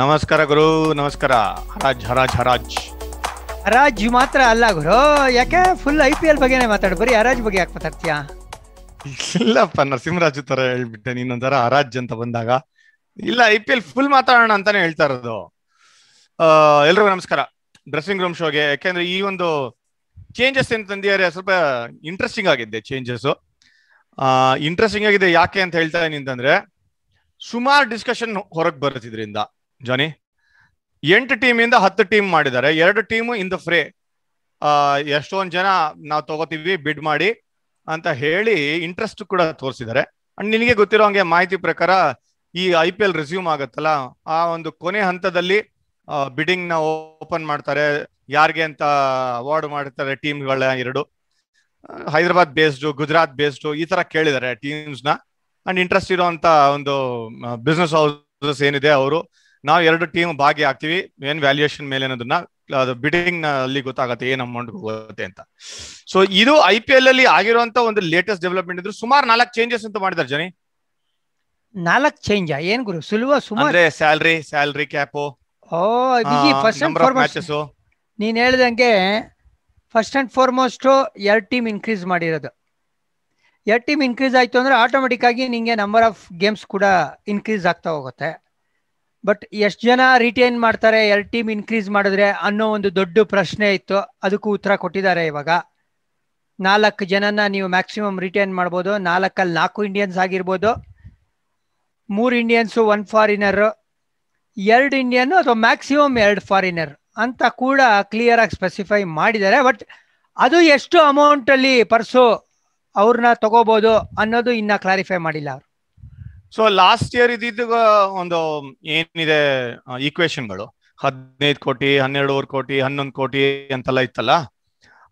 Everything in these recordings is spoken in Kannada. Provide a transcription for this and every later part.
ನಮಸ್ಕಾರ ಗುರು ನಮಸ್ಕಾರ ಹರಾಜ್ ಹರಾಜ್ ಹರಾಜ್ ಹರಾಜ್ ಮಾತ್ರ ಅಲ್ಲ ಗುರು ಯಾಕೆ ಫುಲ್ ಐ ಪಿ ಎಲ್ ಬಗ್ಗೆ ಮಾತಾಡು ಬರೀ ಹರಾಜ್ ಬಗ್ಗೆ ಯಾಕೆ ಮಾತಾಡ್ತೀಯ ಇಲ್ಲಪ್ಪ ನರಸಿಂಹರಾಜ್ ತರ ಹೇಳ್ಬಿಟ್ಟೆ ನೀನೊಂಥರ ಹರಾಜ್ ಅಂತ ಬಂದಾಗ ಇಲ್ಲ ಐ ಪಿ ಎಲ್ ಫುಲ್ ಮಾತಾಡೋಣ ಅಂತಾನೆ ಹೇಳ್ತಾ ಇರೋದು ಎಲ್ರಿಗೂ ನಮಸ್ಕಾರ ಡ್ರೆಸ್ಸಿಂಗ್ ರೂಮ್ ಶೋಗೆ ಯಾಕೆಂದ್ರೆ ಈ ಒಂದು ಚೇಂಜಸ್ ಏನು ತಂದಿದ್ದಾರೆ ಸ್ವಲ್ಪ ಇಂಟ್ರೆಸ್ಟಿಂಗ್ ಆಗಿದೆ ಚೇಂಜಸ್ ಇಂಟ್ರೆಸ್ಟಿಂಗ್ ಆಗಿದೆ ಯಾಕೆ ಅಂತ ಹೇಳ್ತಾ ಅಂತಂದ್ರೆ ಸುಮಾರು ಡಿಸ್ಕಷನ್ ಹೊರಗೆ ಬರುತ್ತಿದ್ರಿಂದ ಜಾನಿ ಎಂಟು ಇಂದ ಹತ್ತು ಟೀಮ್ ಮಾಡಿದ್ದಾರೆ ಎರಡು ಟೀಮು ಇನ್ ದ ಫ್ರೇ ಎಷ್ಟೊಂದು ಜನ ನಾವು ತಗೋತೀವಿ ಬಿಡ್ ಮಾಡಿ ಅಂತ ಹೇಳಿ ಇಂಟ್ರೆಸ್ಟ್ ಕೂಡ ತೋರಿಸಿದ್ದಾರೆ ಅಂಡ್ ನಿನಗೆ ಗೊತ್ತಿರೋ ಹಂಗೆ ಮಾಹಿತಿ ಪ್ರಕಾರ ಈ ಐ ಪಿ ಎಲ್ ರೆಸ್ಯೂಮ್ ಆಗುತ್ತಲ್ಲ ಆ ಒಂದು ಕೊನೆ ಹಂತದಲ್ಲಿ ಬಿಡಿಂಗ್ ನ ಓಪನ್ ಮಾಡ್ತಾರೆ ಯಾರಿಗೆ ಅಂತ ಅವಾರ್ಡ್ ಮಾಡ್ತಾರೆ ಟೀಮ್ಗಳ ಎರಡು ಹೈದರಾಬಾದ್ ಬೇಸ್ಡ್ ಗುಜರಾತ್ ಬೇಸ್ಡು ಈ ತರ ಕೇಳಿದ್ದಾರೆ ಟೀಮ್ಸ್ ನ ಅಂಡ್ ಇಂಟ್ರೆಸ್ಟ್ ಇರುವಂತ ಒಂದು ಬಿಸ್ನೆಸ್ ಹೌಸಸ್ ಏನಿದೆ ಅವರು ನಾವು ಎರಡು ಟೀಮ್ ಭಾಗಿ ಆಗ್ತೀವಿ ಏನ್ ವ್ಯಾಲ್ಯೂಯೇಷನ್ ಮೇಲೆ ಅನ್ನೋದನ್ನ ಬಿಡಿಂಗ್ ಅಲ್ಲಿ ಗೊತ್ತಾಗತ್ತೆ ಏನ್ ಅಮೌಂಟ್ ಹೋಗುತ್ತೆ ಅಂತ ಸೊ ಇದು ಐ ಪಿ ಎಲ್ ಅಲ್ಲಿ ಆಗಿರುವಂತ ಒಂದು ಲೇಟೆಸ್ಟ್ ಡೆವಲಪ್ಮೆಂಟ್ ಇದ್ರು ಸುಮಾರು ನಾಲ್ಕು ಚೇಂಜಸ್ ಅಂತ ಮಾಡಿದಾರೆ ಜನಿ ನಾಲ್ಕು ಚೇಂಜ್ ಏನ್ ಗುರು ಸುಲಭ ಸುಮಾರು ಸ್ಯಾಲ್ರಿ ಸ್ಯಾಲ್ರಿ ಕ್ಯಾಪ್ ನೀನ್ ಹೇಳ್ದಂಗೆ ಫಸ್ಟ್ ಅಂಡ್ ಫಾರ್ಮೋಸ್ಟ್ ಎರಡು ಟೀಮ್ ಇನ್ಕ್ರೀಸ್ ಮಾಡಿರೋದು ಎರಡು ಟೀಮ್ ಇನ್ಕ್ರೀಸ್ ಆಯ್ತು ಅಂದ್ರೆ ಆಟೋಮೆಟಿಕ್ ಆಗಿ ನಿಂಗೆ ನಂಬರ್ ಆಫ್ ಗೇಮ್ಸ್ ಕೂಡ ಇನ್ಕ್ರೀಸ್ ಆಗ್ತಾ ಹೋಗುತ್ತೆ ಬಟ್ ಎಷ್ಟು ಜನ ರಿಟೈನ್ ಮಾಡ್ತಾರೆ ಎರಡು ಟೀಮ್ ಇನ್ಕ್ರೀಸ್ ಮಾಡಿದ್ರೆ ಅನ್ನೋ ಒಂದು ದೊಡ್ಡ ಪ್ರಶ್ನೆ ಇತ್ತು ಅದಕ್ಕೂ ಉತ್ತರ ಕೊಟ್ಟಿದ್ದಾರೆ ಇವಾಗ ನಾಲ್ಕು ಜನನ ನೀವು ಮ್ಯಾಕ್ಸಿಮಮ್ ರಿಟೈನ್ ಮಾಡ್ಬೋದು ನಾಲ್ಕಲ್ಲಿ ನಾಲ್ಕು ಇಂಡಿಯನ್ಸ್ ಆಗಿರ್ಬೋದು ಮೂರು ಇಂಡಿಯನ್ಸು ಒನ್ ಫಾರಿನರು ಎರಡು ಇಂಡಿಯನ್ನು ಅಥವಾ ಮ್ಯಾಕ್ಸಿಮಮ್ ಎರಡು ಫಾರಿನರ್ ಅಂತ ಕೂಡ ಕ್ಲಿಯರ್ ಆಗಿ ಸ್ಪೆಸಿಫೈ ಮಾಡಿದ್ದಾರೆ ಬಟ್ ಅದು ಎಷ್ಟು ಅಮೌಂಟಲ್ಲಿ ಪರ್ಸು ಅವ್ರನ್ನ ತಗೋಬೋದು ಅನ್ನೋದು ಇನ್ನೂ ಕ್ಲಾರಿಫೈ ಮಾಡಿಲ್ಲ ಅವರು ಸೊ ಲಾಸ್ಟ್ ಇಯರ್ ಇದ್ದಿದ್ದು ಒಂದು ಏನಿದೆ ಈಕ್ವೇಶನ್ಗಳು ಹದಿನೈದು ಕೋಟಿ ಹನ್ನೆರಡೂವರೆ ಕೋಟಿ ಹನ್ನೊಂದು ಕೋಟಿ ಅಂತೆಲ್ಲ ಇತ್ತಲ್ಲ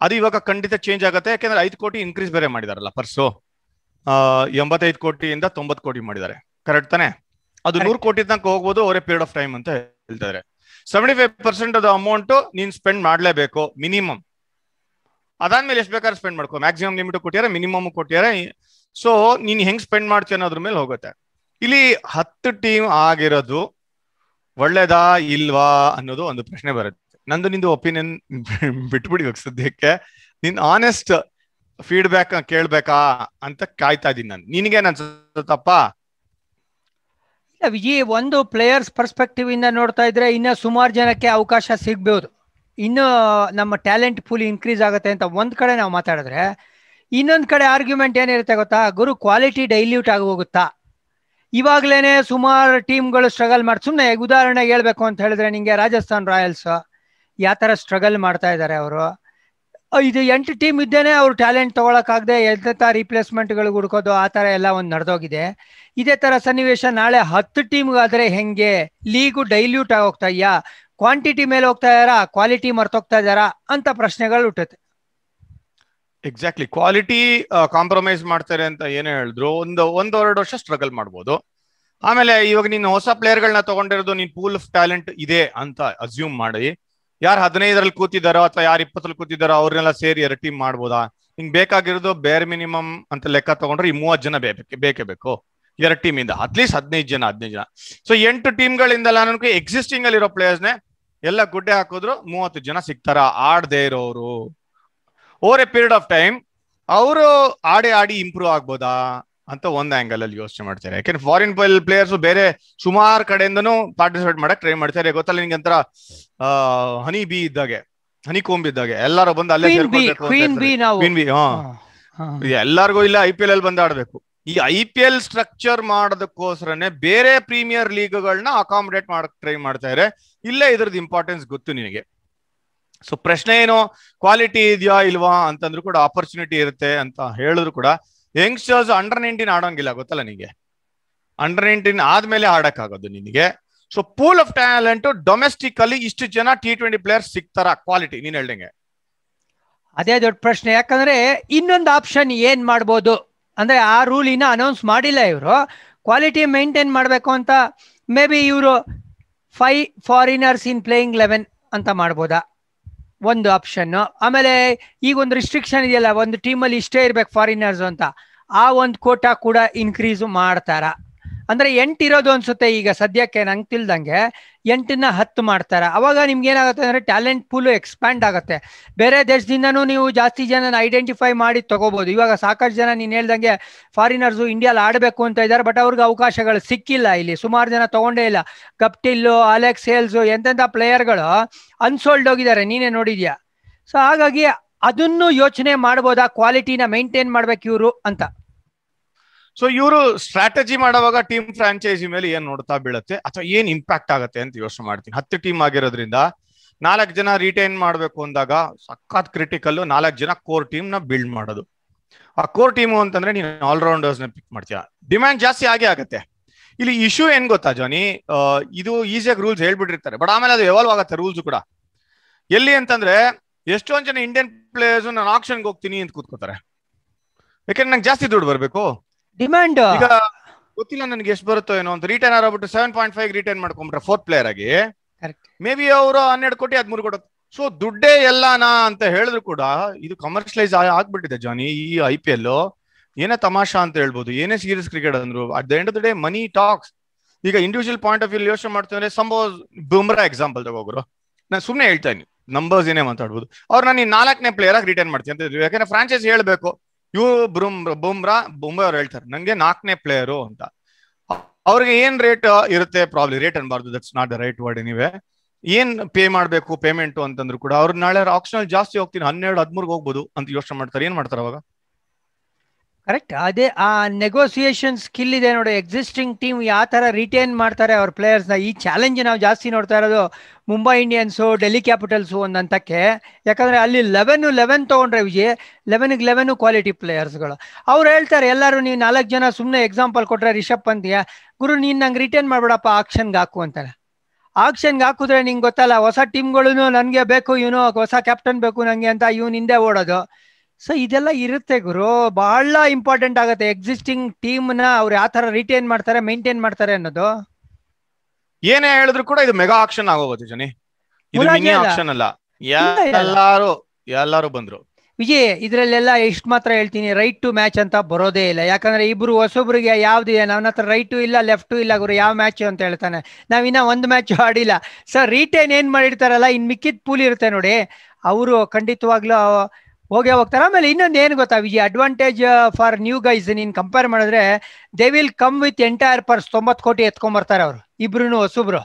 ಅದು ಇವಾಗ ಖಂಡಿತ ಚೇಂಜ್ ಆಗುತ್ತೆ ಯಾಕೆಂದ್ರೆ ಐದು ಕೋಟಿ ಇನ್ಕ್ರೀಸ್ ಬೇರೆ ಮಾಡಿದಾರಲ್ಲ ಪರ್ಸು ಎಂಬತ್ತೈದು ಕೋಟಿಯಿಂದ ತೊಂಬತ್ತು ಕೋಟಿ ಮಾಡಿದ್ದಾರೆ ಕರೆಕ್ಟ್ ತಾನೆ ಅದು ನೂರು ಕೋಟಿ ತನಕ ಹೋಗ್ಬೋದು ಅವರೇ ಪೀರಿಯಡ್ ಆಫ್ ಟೈಮ್ ಅಂತ ಹೇಳ್ತಾರೆ ಸೆವೆಂಟಿ ಫೈವ್ ಪರ್ಸೆಂಟ್ ಅದು ಅಮೌಂಟ್ ನೀನ್ ಸ್ಪೆಂಡ್ ಮಾಡಲೇಬೇಕು ಮಿನಿಮಮ್ ಅದಾದ್ಮೇಲೆ ಎಷ್ಟು ಬೇಕಾದ್ರೆ ಸ್ಪೆಂಡ್ ಮಾಡ್ಕೋ ಮ್ಯಾಕ್ಸಿಮಮ್ ಲಿಮಿಟ್ ಕೊಟ್ಟಿದ್ದಾರೆ ಮಿನಿಮಮ್ ಕೊಟ್ಟಿದ್ದಾರೆ ಸೊ ನೀನ್ ಹೆಂಗ್ ಸ್ಪೆಂಡ್ ಮಾಡ್ತೀಯ ಅನ್ನೋದ್ರ ಮೇಲೆ ಹೋಗುತ್ತೆ ಇಲ್ಲಿ ಹತ್ತು ಟೀಮ್ ಆಗಿರೋದು ಒಳ್ಳೇದಾ ಇಲ್ವಾ ಅನ್ನೋದು ಒಂದು ಪ್ರಶ್ನೆ ಬರುತ್ತೆ ನಂದು ನಿಂದು ಒಪಿನಿಯನ್ ಬಿಟ್ಬಿಡಿ ಸದ್ಯಕ್ಕೆ ನಿನ್ ಆನೆಸ್ಟ್ ಫೀಡ್ಬ್ಯಾಕ್ ಕೇಳ್ಬೇಕಾ ಅಂತ ಕಾಯ್ತಾ ಇದ್ದೀನಿ ನಾನು ನಿನಗೇನ್ ಅನ್ಸುತ್ತಪ್ಪ ಈ ಒಂದು ಪ್ಲೇಯರ್ಸ್ ಪರ್ಸ್ಪೆಕ್ಟಿವ್ ಇಂದ ನೋಡ್ತಾ ಇದ್ರೆ ಇನ್ನ ಸುಮಾರು ಜನಕ್ಕೆ ಅವಕಾಶ ಸಿಗ್ಬಹುದು ಇನ್ನು ನಮ್ಮ ಟ್ಯಾಲೆಂಟ್ ಫುಲ್ ಇನ್ಕ್ರೀಸ್ ಆಗುತ್ತೆ ಅಂತ ಒಂದ್ ಕಡೆ ನಾವು ಮಾತಾಡಿದ್ರೆ ಇನ್ನೊಂದ್ ಕಡೆ ಆರ್ಗ್ಯುಮೆಂಟ್ ಏನಿರುತ್ತೆ ಗೊತ್ತಾ ಗುರು ಕ್ವಾಲಿಟಿ ಡೈಲ್ಯೂಟ್ ಆಗಿ ಹೋಗುತ್ತಾ ಇವಾಗ್ಲೇನೆ ಸುಮಾರು ಟೀಮ್ಗಳು ಸ್ಟ್ರಗಲ್ ಮಾಡಿ ಸುಮ್ಮನೆ ಉದಾಹರಣೆಗೆ ಹೇಳ್ಬೇಕು ಅಂತ ಹೇಳಿದ್ರೆ ನಿಮಗೆ ರಾಜಸ್ಥಾನ್ ರಾಯಲ್ಸ್ ಯಾವ ಥರ ಸ್ಟ್ರಗಲ್ ಮಾಡ್ತಾ ಇದ್ದಾರೆ ಅವರು ಇದು ಎಂಟು ಟೀಮ್ ಇದ್ದೇನೆ ಅವ್ರು ಟ್ಯಾಲೆಂಟ್ ತೊಗೊಳಕ್ಕಾಗದೆ ಎಂತ ರೀಪ್ಲೇಸ್ಮೆಂಟ್ಗಳು ಹುಡ್ಕೋದು ಆ ಥರ ಎಲ್ಲ ಒಂದು ನಡೆದೋಗಿದೆ ಇದೇ ಥರ ಸನ್ನಿವೇಶ ನಾಳೆ ಹತ್ತು ಟೀಮ್ಗಾದರೆ ಹೆಂಗೆ ಲೀಗು ಡೈಲ್ಯೂಟ್ ಆಗೋಗ್ತಾ ಕ್ವಾಂಟಿಟಿ ಮೇಲೆ ಹೋಗ್ತಾ ಇದಾರಾ ಕ್ವಾಲಿಟಿ ಮರ್ತೋಗ್ತಾ ಇದ್ದಾರಾ ಅಂತ ಪ್ರಶ್ನೆಗಳು ಹುಟ್ಟುತ್ತೆ ಎಕ್ಸಾಕ್ಟ್ಲಿ ಕ್ವಾಲಿಟಿ ಕಾಂಪ್ರಮೈಸ್ ಮಾಡ್ತಾರೆ ಅಂತ ಏನೇ ಹೇಳಿದ್ರು ಒಂದು ಒಂದೆರಡು ವರ್ಷ ಸ್ಟ್ರಗಲ್ ಮಾಡ್ಬೋದು ಆಮೇಲೆ ಇವಾಗ ನೀನು ಹೊಸ ಪ್ಲೇಯರ್ಗಳನ್ನ ತಗೊಂಡಿರೋದು ನೀನ್ ಪೂಲ್ ಆಫ್ ಟ್ಯಾಲೆಂಟ್ ಇದೆ ಅಂತ ಅಸ್ಯೂಮ್ ಮಾಡಿ ಯಾರು ಹದಿನೈದರಲ್ಲಿ ಕೂತಿದ್ದಾರೋ ಅಥವಾ ಯಾರು ಇಪ್ಪತ್ತರಲ್ಲಿ ಕೂತಿದ್ದಾರೋ ಅವ್ರನ್ನೆಲ್ಲ ಸೇರಿ ಎರಡು ಟೀಮ್ ಮಾಡ್ಬೋದಾ ನಿಂಗೆ ಬೇಕಾಗಿರೋದು ಬೇರ್ ಮಿನಿಮಮ್ ಅಂತ ಲೆಕ್ಕ ತಗೊಂಡ್ರೆ ಈ ಮೂವತ್ತು ಜನ ಬೇಕು ಬೇಕೇ ಬೇಕು ಎರಡು ಟೀಮ್ ಇಂದ ಅಟ್ಲೀಸ್ಟ್ ಹದಿನೈದು ಜನ ಹದಿನೈದು ಜನ ಸೊ ಎಂಟು ಟೀಮ್ಗಳಿಂದಲ್ಲ ನನಗೆ ಎಕ್ಸಿಸ್ಟಿಂಗ್ ಅಲ್ಲಿರೋ ಪ್ಲೇಯರ್ಸ್ನೇ ಎಲ್ಲ ಗುಡ್ಡೆ ಹಾಕಿದ್ರು ಮೂವತ್ತು ಜನ ಸಿಗ್ತಾರ ಆಡದೇ ಇರೋರು over a period of time ಅವರು ಆಡಿ ಆಡಿ ಇಂಪ್ರೂವ್ ಆಗ್ಬೋದಾ ಅಂತ ಒಂದ್ ಆಂಗಲ್ ಅಲ್ಲಿ ಯೋಚನೆ ಮಾಡ್ತಾರೆ ಯಾಕೆಂದ್ರೆ ಫಾರಿನ್ ಪ್ಲೇಯರ್ಸ್ ಬೇರೆ ಸುಮಾರು ಕಡೆಯಿಂದನು ಪಾರ್ಟಿಸಿಪೇಟ್ ಮಾಡಕ್ ಟ್ರೈ ಮಾಡ್ತಾರೆ ಗೊತ್ತಲ್ಲ ನಿನ್ಗೆ ಒಂಥರ ಹನಿ ಬಿ ಇದ್ದಾಗೆ ಹನಿ ಕೋಂಬ್ ಇದ್ದಾಗೆ ಎಲ್ಲಾರು ಬಂದು ಅಲ್ಲೇ ಬಿ ಎಲ್ಲಾರ್ಗು ಇಲ್ಲ ಐ ಪಿ ಎಲ್ ಅಲ್ಲಿ ಬಂದು ಆಡ್ಬೇಕು ಈ ಐ ಪಿ ಎಲ್ ಸ್ಟ್ರಕ್ಚರ್ ಮಾಡೋದಕ್ಕೋಸ್ಕರನೇ ಬೇರೆ ಪ್ರೀಮಿಯರ್ ಲೀಗ್ಗಳನ್ನ ಅಕಾಮಡೇಟ್ ಮಾಡಕ್ ಟ್ರೈ ಮಾಡ್ತಾ ಇದ್ರೆ ಇಲ್ಲೇ ಇದ್ರದ್ದು ಇಂಪಾರ್ಟೆನ್ಸ್ ಗೊತ್ತು ನಿನಗೆ ಸೊ ಪ್ರಶ್ನೆ ಏನು ಕ್ವಾಲಿಟಿ ಇದೆಯಾ ಇಲ್ವಾ ಅಂತಂದ್ರು ಕೂಡ ಆಪರ್ಚುನಿಟಿ ಇರುತ್ತೆ ಅಂತ ಹೇಳಿದ್ರು ಕೂಡ ಯಂಗ್ಸ್ಟರ್ಸ್ ಅಂಡರ್ ನೈನ್ಟೀನ್ ಆಡೋಂಗಿಲ್ಲ ಗೊತ್ತಲ್ಲ ನಿಮಗೆ ಅಂಡರ್ ನೈನ್ಟೀನ್ ಆದ್ಮೇಲೆ ಆಡೋಕ್ಕಾಗೋದು ನಿನಗೆ so pool of talent domestic ಅಲ್ಲಿ ಇಷ್ಟು ಜನ ಟಿ ಟ್ವೆಂಟಿ ಪ್ಲೇಯರ್ಸ್ ಸಿಗ್ತಾರ ಕ್ವಾಲಿಟಿ ನೀನ್ ಹೇಳ್ದಂಗೆ ಅದೇ ದೊಡ್ಡ ಪ್ರಶ್ನೆ ಯಾಕಂದ್ರೆ ಇನ್ನೊಂದು ಆಪ್ಷನ್ ಏನ್ ಮಾಡ್ಬೋದು ಅಂದ್ರೆ ಆ ರೂಲ್ ಇನ್ನ ಅನೌನ್ಸ್ ಮಾಡಿಲ್ಲ ಇವರು ಕ್ವಾಲಿಟಿ ಮೈಂಟೈನ್ ಮಾಡಬೇಕು ಅಂತ ಮೇ ಬಿ ಇವರು five foreigners in playing eleven ಅಂತ ಮಾಡ್ಬೋದಾ ಒಂದು ಆಪ್ಷನ್ ಆಮೇಲೆ ಈಗ ಒಂದು ರಿಸ್ಟ್ರಿಕ್ಷನ್ ಇದೆಯಲ್ಲ ಒಂದು ಟೀಮಲ್ಲಿ ಇಷ್ಟೇ ಇರ್ಬೇಕು ಫಾರಿನರ್ಸ್ ಅಂತ ಆ ಒಂದು ಕೋಟಾ ಕೂಡ ಇನ್ಕ್ರೀಸ್ ಮಾಡ್ತಾರ ಅಂದ್ರೆ ಎಂಟು ಇರೋದು ಅನ್ಸುತ್ತೆ ಈಗ ಸದ್ಯಕ್ಕೆ ನಂಗೆ ತಿಳ್ದಂಗೆ ಎಂಟನ್ನ ಹತ್ತು ಮಾಡ್ತಾರೆ ಅವಾಗ ನಿಮ್ಗೆ ಏನಾಗುತ್ತೆ ಅಂದ್ರೆ ಟ್ಯಾಲೆಂಟ್ ಪೂಲು ಎಕ್ಸ್ಪ್ಯಾಂಡ್ ಆಗುತ್ತೆ ಬೇರೆ ದೇಶದಿಂದನೂ ನೀವು ಜಾಸ್ತಿ ಜನನ ಐಡೆಂಟಿಫೈ ಮಾಡಿ ತಗೋಬಹುದು ಇವಾಗ ಸಾಕಷ್ಟು ಜನ ನೀನು ಹೇಳ್ದಂಗೆ ಫಾರಿನರ್ಸು ಇಂಡಿಯಾಲ್ ಆಡಬೇಕು ಅಂತ ಇದ್ದಾರೆ ಬಟ್ ಅವ್ರಿಗೆ ಅವಕಾಶಗಳು ಸಿಕ್ಕಿಲ್ಲ ಇಲ್ಲಿ ಸುಮಾರು ಜನ ತಗೊಂಡೇ ಇಲ್ಲ ಕಪ್ಟಿಲ್ಲು ಅಲೆಕ್ಸ್ ಹೇಲ್ಸ್ ಎಂತೆಂಥ ಪ್ಲೇಯರ್ಗಳು ಅನ್ಸೋಲ್ಡ್ ಹೋಗಿದ್ದಾರೆ ನೀನೇ ನೋಡಿದ್ಯಾ ಸೊ ಹಾಗಾಗಿ ಅದನ್ನು ಯೋಚನೆ ಮಾಡ್ಬೋದಾ ಕ್ವಾಲಿಟಿನ ಮೈಂಟೈನ್ ಮಾಡ್ಬೇಕು ಇವರು ಅಂತ ಸೊ ಇವರು ಸ್ಟ್ರಾಟಜಿ ಮಾಡುವಾಗ ಟೀಮ್ ಫ್ರಾಂಚೈಸಿ ಮೇಲೆ ಏನ್ ನೋಡ್ತಾ ಬೀಳುತ್ತೆ ಅಥವಾ ಏನ್ ಇಂಪ್ಯಾಕ್ಟ್ ಆಗುತ್ತೆ ಅಂತ ಯೋಚನೆ ಮಾಡ್ತೀನಿ ಹತ್ತು ಟೀಮ್ ಆಗಿರೋದ್ರಿಂದ ನಾಲ್ಕು ಜನ ರಿಟೈನ್ ಮಾಡಬೇಕು ಅಂದಾಗ ಸಖತ್ ಕ್ರಿಟಿಕಲ್ ನಾಲ್ಕು ಜನ ಕೋರ್ ಟೀಮ್ ನ ಬಿಲ್ಡ್ ಮಾಡೋದು ಆ ಕೋರ್ ಟೀಮ್ ಅಂತಂದ್ರೆ ನೀನು ಆಲ್ರೌಂಡರ್ಸ್ ನ ಪಿಕ್ ಮಾಡ್ತೀಯ ಡಿಮ್ಯಾಂಡ್ ಜಾಸ್ತಿ ಆಗೇ ಆಗುತ್ತೆ ಇಲ್ಲಿ ಇಶ್ಯೂ ಏನ್ ಗೊತ್ತಾ ಜಾನಿ ಇದು ಈಸಿಯಾಗಿ ರೂಲ್ಸ್ ಹೇಳ್ಬಿಟ್ಟಿರ್ತಾರೆ ಬಟ್ ಆಮೇಲೆ ಅದು ಎವಾಲ್ವ್ ಆಗುತ್ತೆ ರೂಲ್ಸ್ ಕೂಡ ಎಲ್ಲಿ ಅಂತಂದ್ರೆ ಎಷ್ಟೊಂದ್ ಜನ ಇಂಡಿಯನ್ ಪ್ಲೇಯರ್ಸ್ ನಾನು ಆಕ್ಷನ್ಗೆ ಹೋಗ್ತೀನಿ ಅಂತ ಕೂತ್ಕೋತಾರೆ ಯಾಕಂದ್ರೆ ನಂಗೆ ಜಾಸ್ತಿ ದುಡ್ಡು ಬರಬೇಕು ಡಿಮ್ಯಾಂಡ್ ಈಗ ಗೊತ್ತಿಲ್ಲ ನನಗೆ ಎಷ್ಟು ಬರುತ್ತೋ ಏನೋ ಒಂದು ರಿಟರ್ನ್ ಆಗ್ಬಿಟ್ಟು ಸೆವೆನ್ ಪಾಯಿಂಟ್ ಫೈವ್ ರಿಟರ್ನ್ ಮಾಡ್ಕೊಂಬ್ರೆ ಫೋರ್ತ್ ಪ್ಲೇಯರ್ ಆಗಿ ಮೇ ಬಿ ಅವರು ಹನ್ನೆರಡು ಕೋಟಿ ಹದಿಮೂರು ಕೊಡೋದು ಸೊ ದುಡ್ಡೇ ಎಲ್ಲನಾ ಅಂತ ಹೇಳಿದ್ರು ಕೂಡ ಇದು ಕಮರ್ಷಿಯಲೈಸ್ ಆಗ್ಬಿಟ್ಟಿದೆ ಜಾನಿ ಈ ಐ ಪಿ ಎಲ್ ಏನೇ ತಮಾಷಾ ಅಂತ ಹೇಳ್ಬೋದು ಏನೇ ಸೀರಿಯಸ್ ಕ್ರಿಕೆಟ್ ಅಂದ್ರು at the end of the day money talks ಈಗ ಇಂಡಿವಿಜುವಲ್ ಪಾಯಿಂಟ್ ಆಫ್ ವ್ಯೂ ಯೋಚನೆ ಮಾಡ್ತಂದ್ರೆ ಸಂಬೋಸ್ ಬುಮ್ರಾ ಎಕ್ಸಾಂಪಲ್ ತಗೋಗ್ರು ನಾನು ಸುಮ್ಮನೆ ಹೇಳ್ತಾ ಇದ್ದೀನಿ ನಂಬರ್ಸ್ ಏನೇ ಮಾತಾಡ್ಬೋದು ಅವ್ರು ನಾನು ನಾಲ್ಕನೇ ಪ್ಲೇಯರ್ ಆಗಿ ರಿಟರ್ನ್ ಮಾಡ್ತೀನಿ ಅಂತ ಯಾಕಂದ್ರೆ ಫ್ರಾಂಚೈಸ್ ಹೇಳಬೇಕು ಇವರು ಬ್ರೂಮ್ ಬುಮ್ರಾ ಬುಮ್ರಾ ಅವ್ರು ಹೇಳ್ತಾರೆ ನಂಗೆ ನಾಲ್ಕನೇ ಪ್ಲೇಯರು ಅಂತ ಅವ್ರಿಗೆ ಏನ್ ರೇಟ್ ಇರುತ್ತೆ ಪ್ರಾಬ್ಲಮ್ ರೇಟ್ ಅನ್ಬಾರ್ದು that's not the right word ನೀವೇ ಏನ್ ಪೇ ಮಾಡ್ಬೇಕು ಪೇಮೆಂಟ್ ಅಂತಂದ್ರು ಕೂಡ ಅವ್ರು ನಾಳೆ ಆಪ್ಷನ್ ಜಾಸ್ತಿ ಹೋಗ್ತೀನಿ ಹನ್ನೆರಡು ಹದ್ಮೂರ್ಗೆ ಹೋಗ್ಬೋದು ಅಂತ ಯೋಚನೆ ಮಾಡ್ತಾರೆ ಏನ್ ಮಾಡ್ತಾರೆ ಅವಾಗ ಕರೆಕ್ಟ್ ಅದೇ ಆ ನೆಗೋಸಿಯೇಷನ್ ಸ್ಕಿಲ್ ಇದೆ ನೋಡಿ ಎಕ್ಸಿಸ್ಟಿಂಗ್ ಟೀಮ್ ಯಾವ ಥರ ರಿಟೇನ್ ಮಾಡ್ತಾರೆ ಅವ್ರ ಪ್ಲೇಯರ್ಸ್ನ ಈ ಚಾಲೆಂಜ್ ನಾವು ಜಾಸ್ತಿ ನೋಡ್ತಾ ಇರೋದು ಮುಂಬೈ ಇಂಡಿಯನ್ಸು ಡೆಲ್ಲಿ ಕ್ಯಾಪಿಟಲ್ಸು ಒಂದು ಹಂತಕ್ಕೆ ಯಾಕಂದರೆ ಅಲ್ಲಿ ಲೆವೆನ್ನು ಲೆವೆನ್ ತೊಗೊಂಡ್ರೆ ವಿಜಿ ಲೆವೆನ್ಗೆ ಲೆವೆನು ಕ್ವಾಲಿಟಿ ಪ್ಲೇಯರ್ಸ್ಗಳು ಅವ್ರು ಹೇಳ್ತಾರೆ ಎಲ್ಲರೂ ನೀವು ನಾಲ್ಕು ಜನ ಸುಮ್ಮನೆ ಎಕ್ಸಾಂಪಲ್ ಕೊಟ್ಟರೆ ರಿಷಬ್ ಪಂತ್ಗೆ ಗುರು ನೀನು ನಂಗೆ ರಿಟೇನ್ ಮಾಡ್ಬಿಡಪ್ಪ ಆಕ್ಷನ್ಗೆ ಹಾಕು ಅಂತಾರೆ ಆಕ್ಷನ್ಗೆ ಹಾಕಿದ್ರೆ ನಿಂಗೆ ಗೊತ್ತಲ್ಲ ಹೊಸ ಟೀಮ್ಗಳು ನನಗೆ ಬೇಕು ಇವನು ಹೊಸ ಕ್ಯಾಪ್ಟನ್ ಬೇಕು ನನಗೆ ಅಂತ ಇವನು ಹಿಂದೆ ಓಡೋದು ಸೊ ಇದೆಲ್ಲ ಇರುತ್ತೆ ಗುರು ಬಹಳ ಇಂಪಾರ್ಟೆಂಟ್ ಆಗುತ್ತೆ ಎಕ್ಸಿಸ್ಟಿಂಗ್ ಟೀಮ್ ನ ಅವ್ರು ಯಾವ ತರ ರಿಟೈನ್ ಮಾಡ್ತಾರೆ ಮೇಂಟೈನ್ ಮಾಡ್ತಾರೆ ಅನ್ನೋದು ಏನೇ ಹೇಳಿದ್ರು ಕೂಡ ಇದು ಮೆಗಾ ಆಕ್ಷನ್ ಆಗೋಗುತ್ತೆ ಜನಿ ಆಕ್ಷನ್ ಅಲ್ಲ ಎಲ್ಲಾರು ಎಲ್ಲಾರು ಬಂದ್ರು ವಿಜಯ್ ಇದ್ರಲ್ಲೆಲ್ಲ ಎಷ್ಟು ಮಾತ್ರ ಹೇಳ್ತೀನಿ ರೈಟ್ ಟು ಮ್ಯಾಚ್ ಅಂತ ಬರೋದೇ ಇಲ್ಲ ಯಾಕಂದ್ರೆ ಇಬ್ರು ಹೊಸೊಬ್ರಿಗೆ ಇದೆ ನನ್ನ ಹತ್ರ ರೈಟು ಇಲ್ಲ ಲೆಫ್ಟು ಇಲ್ಲ ಗುರು ಯಾವ ಮ್ಯಾಚ್ ಅಂತ ಹೇಳ್ತಾನೆ ನಾವಿನ್ನ ಒಂದು ಮ್ಯಾಚ್ ಆಡಿಲ್ಲ ಸರ್ ರಿಟೈನ್ ಏನ್ ಮಾಡಿರ್ತಾರಲ್ಲ ಇನ್ ಮಿಕ್ಕಿದ್ ಪೂಲ್ ಇರುತ್ತೆ ನೋಡಿ ಅವರು ಖಂಡಿತವಾಗ್ಲೂ ಹೋಗಿ ಹೋಗ್ತಾರೆ ಆಮೇಲೆ ಇನ್ನೊಂದು ಏನು ಗೊತ್ತಾ Viji advantage for new guys ನೀನ್ ಕಂಪೇರ್ ಮಾಡಿದ್ರೆ they will come with entire purse ತೊಂಬತ್ತು ಕೋಟಿ ಎತ್ಕೊಂಬರ್ತಾರೆ ಅವರು ಇಬ್ರು ಹೊಸಬ್ರು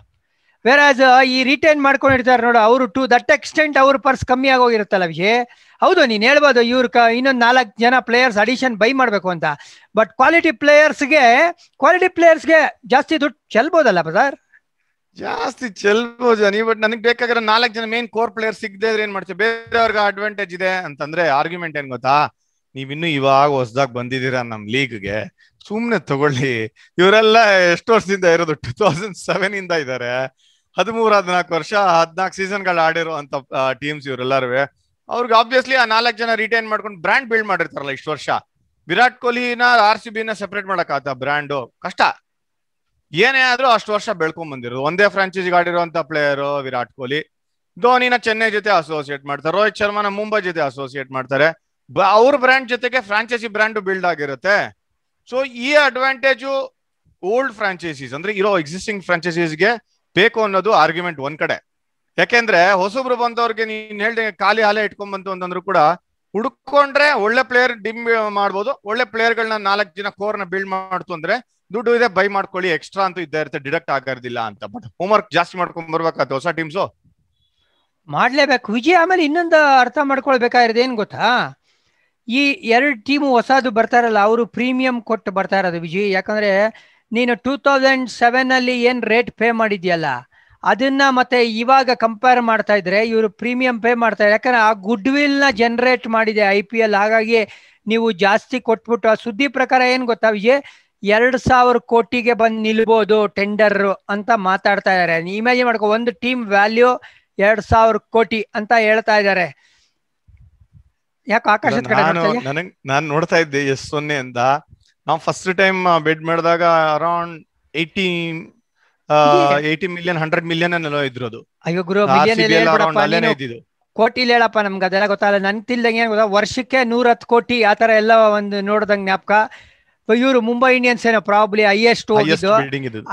ವೇರ್ ಆಸ್ uh, ಈ ರಿಟೈನ್ ಮಾಡ್ಕೊಂಡಿರ್ತಾರೆ ನೋಡು ಅವರು ಟು ದಟ್ ಎಕ್ಸ್ಟೆಂಟ್ ಅವ್ರ ಪರ್ಸ್ ಕಮ್ಮಿ ಆಗೋಗಿರುತ್ತಲ್ಲ ವಿಜಿ ಹೌದು ನೀನು ಹೇಳ್ಬೋದು ಇವ್ರ ಕ ಇನ್ನೊಂದು ನಾಲ್ಕು ಜನ ಪ್ಲೇಯರ್ಸ್ ಅಡಿಷನ್ ಬೈ ಮಾಡಬೇಕು ಅಂತ ಬಟ್ ಕ್ವಾಲಿಟಿ ಪ್ಲೇಯರ್ಸ್ಗೆ ಕ್ವಾಲಿಟಿ ಪ್ಲೇಯರ್ಸ್ಗೆ ಜಾಸ್ತಿ ದುಡ್ಡು ಚೆಲ್ಬೋದಲ್ಲ ಬ್ರದರ್ ಜಾಸ್ತಿ ಚೆಲ್ಬಹುದು ನೀವು ಬಟ್ ನನಗೆ ಬೇಕಾಗಿರೋ ನಾಲ್ಕು ಜನ ಮೇನ್ ಕೋರ್ ಪ್ಲೇಯರ್ ಸಿಗದೆ ಇದ್ರೆ ಏನ್ ಮಾಡ್ತೀವಿ ಬೇರೆಯವ್ರಿಗೆ ಅಡ್ವಾಂಟೇಜ್ ಇದೆ ಅಂತಂದ್ರೆ ಆರ್ಗ್ಯುಮೆಂಟ್ ಏನ್ ಗೊತ್ತಾ ಇನ್ನು ಇವಾಗ ಹೊಸದಾಗ ಬಂದಿದ್ದೀರಾ ನಮ್ ಲೀಗ್ಗೆ ಸುಮ್ನೆ ತಗೊಳ್ಳಿ ಇವರೆಲ್ಲ ಎಷ್ಟು ವರ್ಷದಿಂದ ಇರೋದು ಟೂ ತೌಸಂಡ್ ಸೆವೆನ್ ಇಂದ ಇದಾರೆ ಹದಿಮೂರ್ ಹದಿನಾಲ್ಕು ವರ್ಷ ಹದಿನಾಲ್ಕು ಸೀಸನ್ ಗಳು ಆಡಿರೋ ಟೀಮ್ಸ್ ಇವರೆಲ್ಲರೂ ಅವ್ರಿಗೆ ಆಬ್ವಿಯಸ್ಲಿ ಆ ನಾಲ್ಕು ಜನ ರಿಟೈನ್ ಮಾಡ್ಕೊಂಡು ಬ್ರ್ಯಾಂಡ್ ಬಿಲ್ಡ್ ಮಾಡಿರ್ತಾರಲ್ಲ ಇಷ್ಟು ವರ್ಷ ವಿರಾಟ್ ಕೊಹ್ಲಿನ ಆರ್ ಸಿ ಬಿನ ಸೆಪರೇಟ್ ಮಾಡಕ್ ಆತ ಬ್ರ್ಯಾಂಡು ಕಷ್ಟ ಏನೇ ಆದ್ರೂ ಅಷ್ಟು ವರ್ಷ ಬೆಳ್ಕೊಂಡ್ ಬಂದಿರೋದು ಒಂದೇ ಫ್ರಾಂಚೈಸಿಗೆ ಆಡಿರುವಂತ ಪ್ಲೇಯರ್ ವಿರಾಟ್ ಕೊಹ್ಲಿ ಧೋನಿನ ಚೆನ್ನೈ ಜೊತೆ ಅಸೋಸಿಯೇಟ್ ಮಾಡ್ತಾರೆ ರೋಹಿತ್ ಶರ್ಮಾನ ಮುಂಬೈ ಜೊತೆ ಅಸೋಸಿಯೇಟ್ ಮಾಡ್ತಾರೆ ಅವ್ರ ಬ್ರ್ಯಾಂಡ್ ಜೊತೆಗೆ ಫ್ರಾಂಚೈಸಿ ಬ್ರ್ಯಾಂಡ್ ಬಿಲ್ಡ್ ಆಗಿರುತ್ತೆ ಸೊ ಈ ಅಡ್ವಾಂಟೇಜು ಓಲ್ಡ್ ಫ್ರಾಂಚೈಸೀಸ್ ಅಂದ್ರೆ ಇರೋ ಎಕ್ಸಿಸ್ಟಿಂಗ್ ಫ್ರಾಂಚೈಸೀಸ್ಗೆ ಬೇಕು ಅನ್ನೋದು ಆರ್ಗ್ಯುಮೆಂಟ್ ಒಂದ್ ಕಡೆ ಯಾಕೆಂದ್ರೆ ಹೊಸಬ್ರು ಬಂದವ್ರಿಗೆ ನೀನ್ ಹೇಳ್ದೆ ಖಾಲಿ ಹಾಲೆ ಇಟ್ಕೊಂಡ್ ಬಂತು ಅಂತಂದ್ರು ಕೂಡ ಹುಡ್ಕೊಂಡ್ರೆ ಒಳ್ಳೆ ಪ್ಲೇಯರ್ ಡಿಮ್ ಮಾಡ್ಬೋದು ಒಳ್ಳೆ ಪ್ಲೇಯರ್ಗಳನ್ನ ನಾಲ್ಕು ಜನ ಕೋರ್ನ ಬಿಲ್ಡ್ ಮಾಡ್ತು ಅಂದ್ರೆ ದುಡ್ಡು ಇದೆ ಬೈ ಮಾಡ್ಕೊಳ್ಳಿ ಎಕ್ಸ್ಟ್ರಾ ಅಂತೂ ಇದ್ದೇ ಇರುತ್ತೆ ಡಿಡಕ್ಟ್ ಆಗಿರೋದಿಲ್ಲ ಅಂತ ಬಟ್ ಹೋಮ್ ವರ್ಕ್ ಜಾಸ್ತಿ ಮಾಡ್ಕೊಂಡ್ ಬರ್ಬೇಕಾದ ಹೊಸ ಟೀಮ್ಸು ಮಾಡ್ಲೇಬೇಕು ವಿಜಯ್ ಆಮೇಲೆ ಇನ್ನೊಂದು ಅರ್ಥ ಮಾಡ್ಕೊಳ್ಬೇಕಾಗಿರೋದು ಏನ್ ಗೊತ್ತಾ ಈ ಎರಡು ಟೀಮು ಹೊಸದು ಬರ್ತಾರಲ್ಲ ಅವರು ಪ್ರೀಮಿಯಂ ಕೊಟ್ಟು ಬರ್ತಾ ಇರೋದು ವಿಜಯ್ ಯಾಕಂದ್ರೆ ನೀನು ಟೂ ತೌಸಂಡ್ ಸೆವೆನ್ ಅಲ್ಲಿ ಏನ್ ರೇಟ್ ಪೇ ಮಾಡಿದ್ಯಲ್ಲ ಅದನ್ನ ಮತ್ತೆ ಇವಾಗ ಕಂಪೇರ್ ಮಾಡ್ತಾ ಇದ್ರೆ ಇವರು ಪ್ರೀಮಿಯಂ ಪೇ ಮಾಡ್ತಾ ಇದ್ರೆ ಯಾಕಂದ್ರೆ ಆ ಗುಡ್ ವಿಲ್ ನ ಜನರೇಟ್ ಮಾಡಿದೆ ಐ ಪಿ ಎಲ್ ಹಾಗಾಗಿ ನೀವು ಜಾಸ್ತಿ ಕೊಟ್ಬಿಟ್ಟು ಆ ಸುದ್ದಿ ಪ್ರಕಾರ ಏನ್ ಗೊತ್ತಾ ವಿಜಯ್ ಎರಡ್ ಸಾವಿರ ಕೋಟಿಗೆ ಬಂದ್ ನಿಲ್ಬೋದು ಟೆಂಡರ್ ಅಂತ ಮಾತಾಡ್ತಾ ಇದಾರೆ ಇಮ್ಯಾಜಿನ್ ಮಾಡ್ಕೊ ಒಂದು ಟೀಮ್ ವ್ಯಾಲ್ಯೂ ಎರಡ್ ಸಾವಿರ ಕೋಟಿ ಅಂತ ಹೇಳ್ತಾ ಇದ್ದಾರೆ ಯಾಕೆ ಆಕಾಶ ನಾನು ನೋಡ್ತಾ ಇದ್ದೆ ಎಸ್ ಸೊನ್ನೆ ಅಂತ ನಾವು ಫಸ್ಟ್ ಟೈಮ್ ಬೆಡ್ ಮಾಡಿದಾಗ around eighty eighty million hundred million ಅನ್ನೋ ಇದ್ರು ಅದು ಅಯ್ಯೋ ಗುರು ಇದ್ದಿದ್ದು ಕೋಟಿಲಿ ಹೇಳಪ್ಪ ನಮ್ಗೆ ಅದೆಲ್ಲ ಗೊತ್ತಾಗಲ್ಲ ನನ್ ತಿಲ್ದಂಗೆ ಏನ್ ಗೊತ್ತಾ ವರ್ಷಕ್ಕೆ ನೂರ ಕೋಟಿ ಆತರ ಎಲ್ಲ ಒಂದು ನೋಡ್ದಂಗ್ ಜ್ಞಾಪಕ ಇವರು ಮುಂಬೈ ಇಂಡಿಯನ್ಸ್ ಏನೋ ಪ್ರಾಬ್ಲಿ ಹೈಯೆಸ್ಟ್ ಹೋಗಿದ್ದು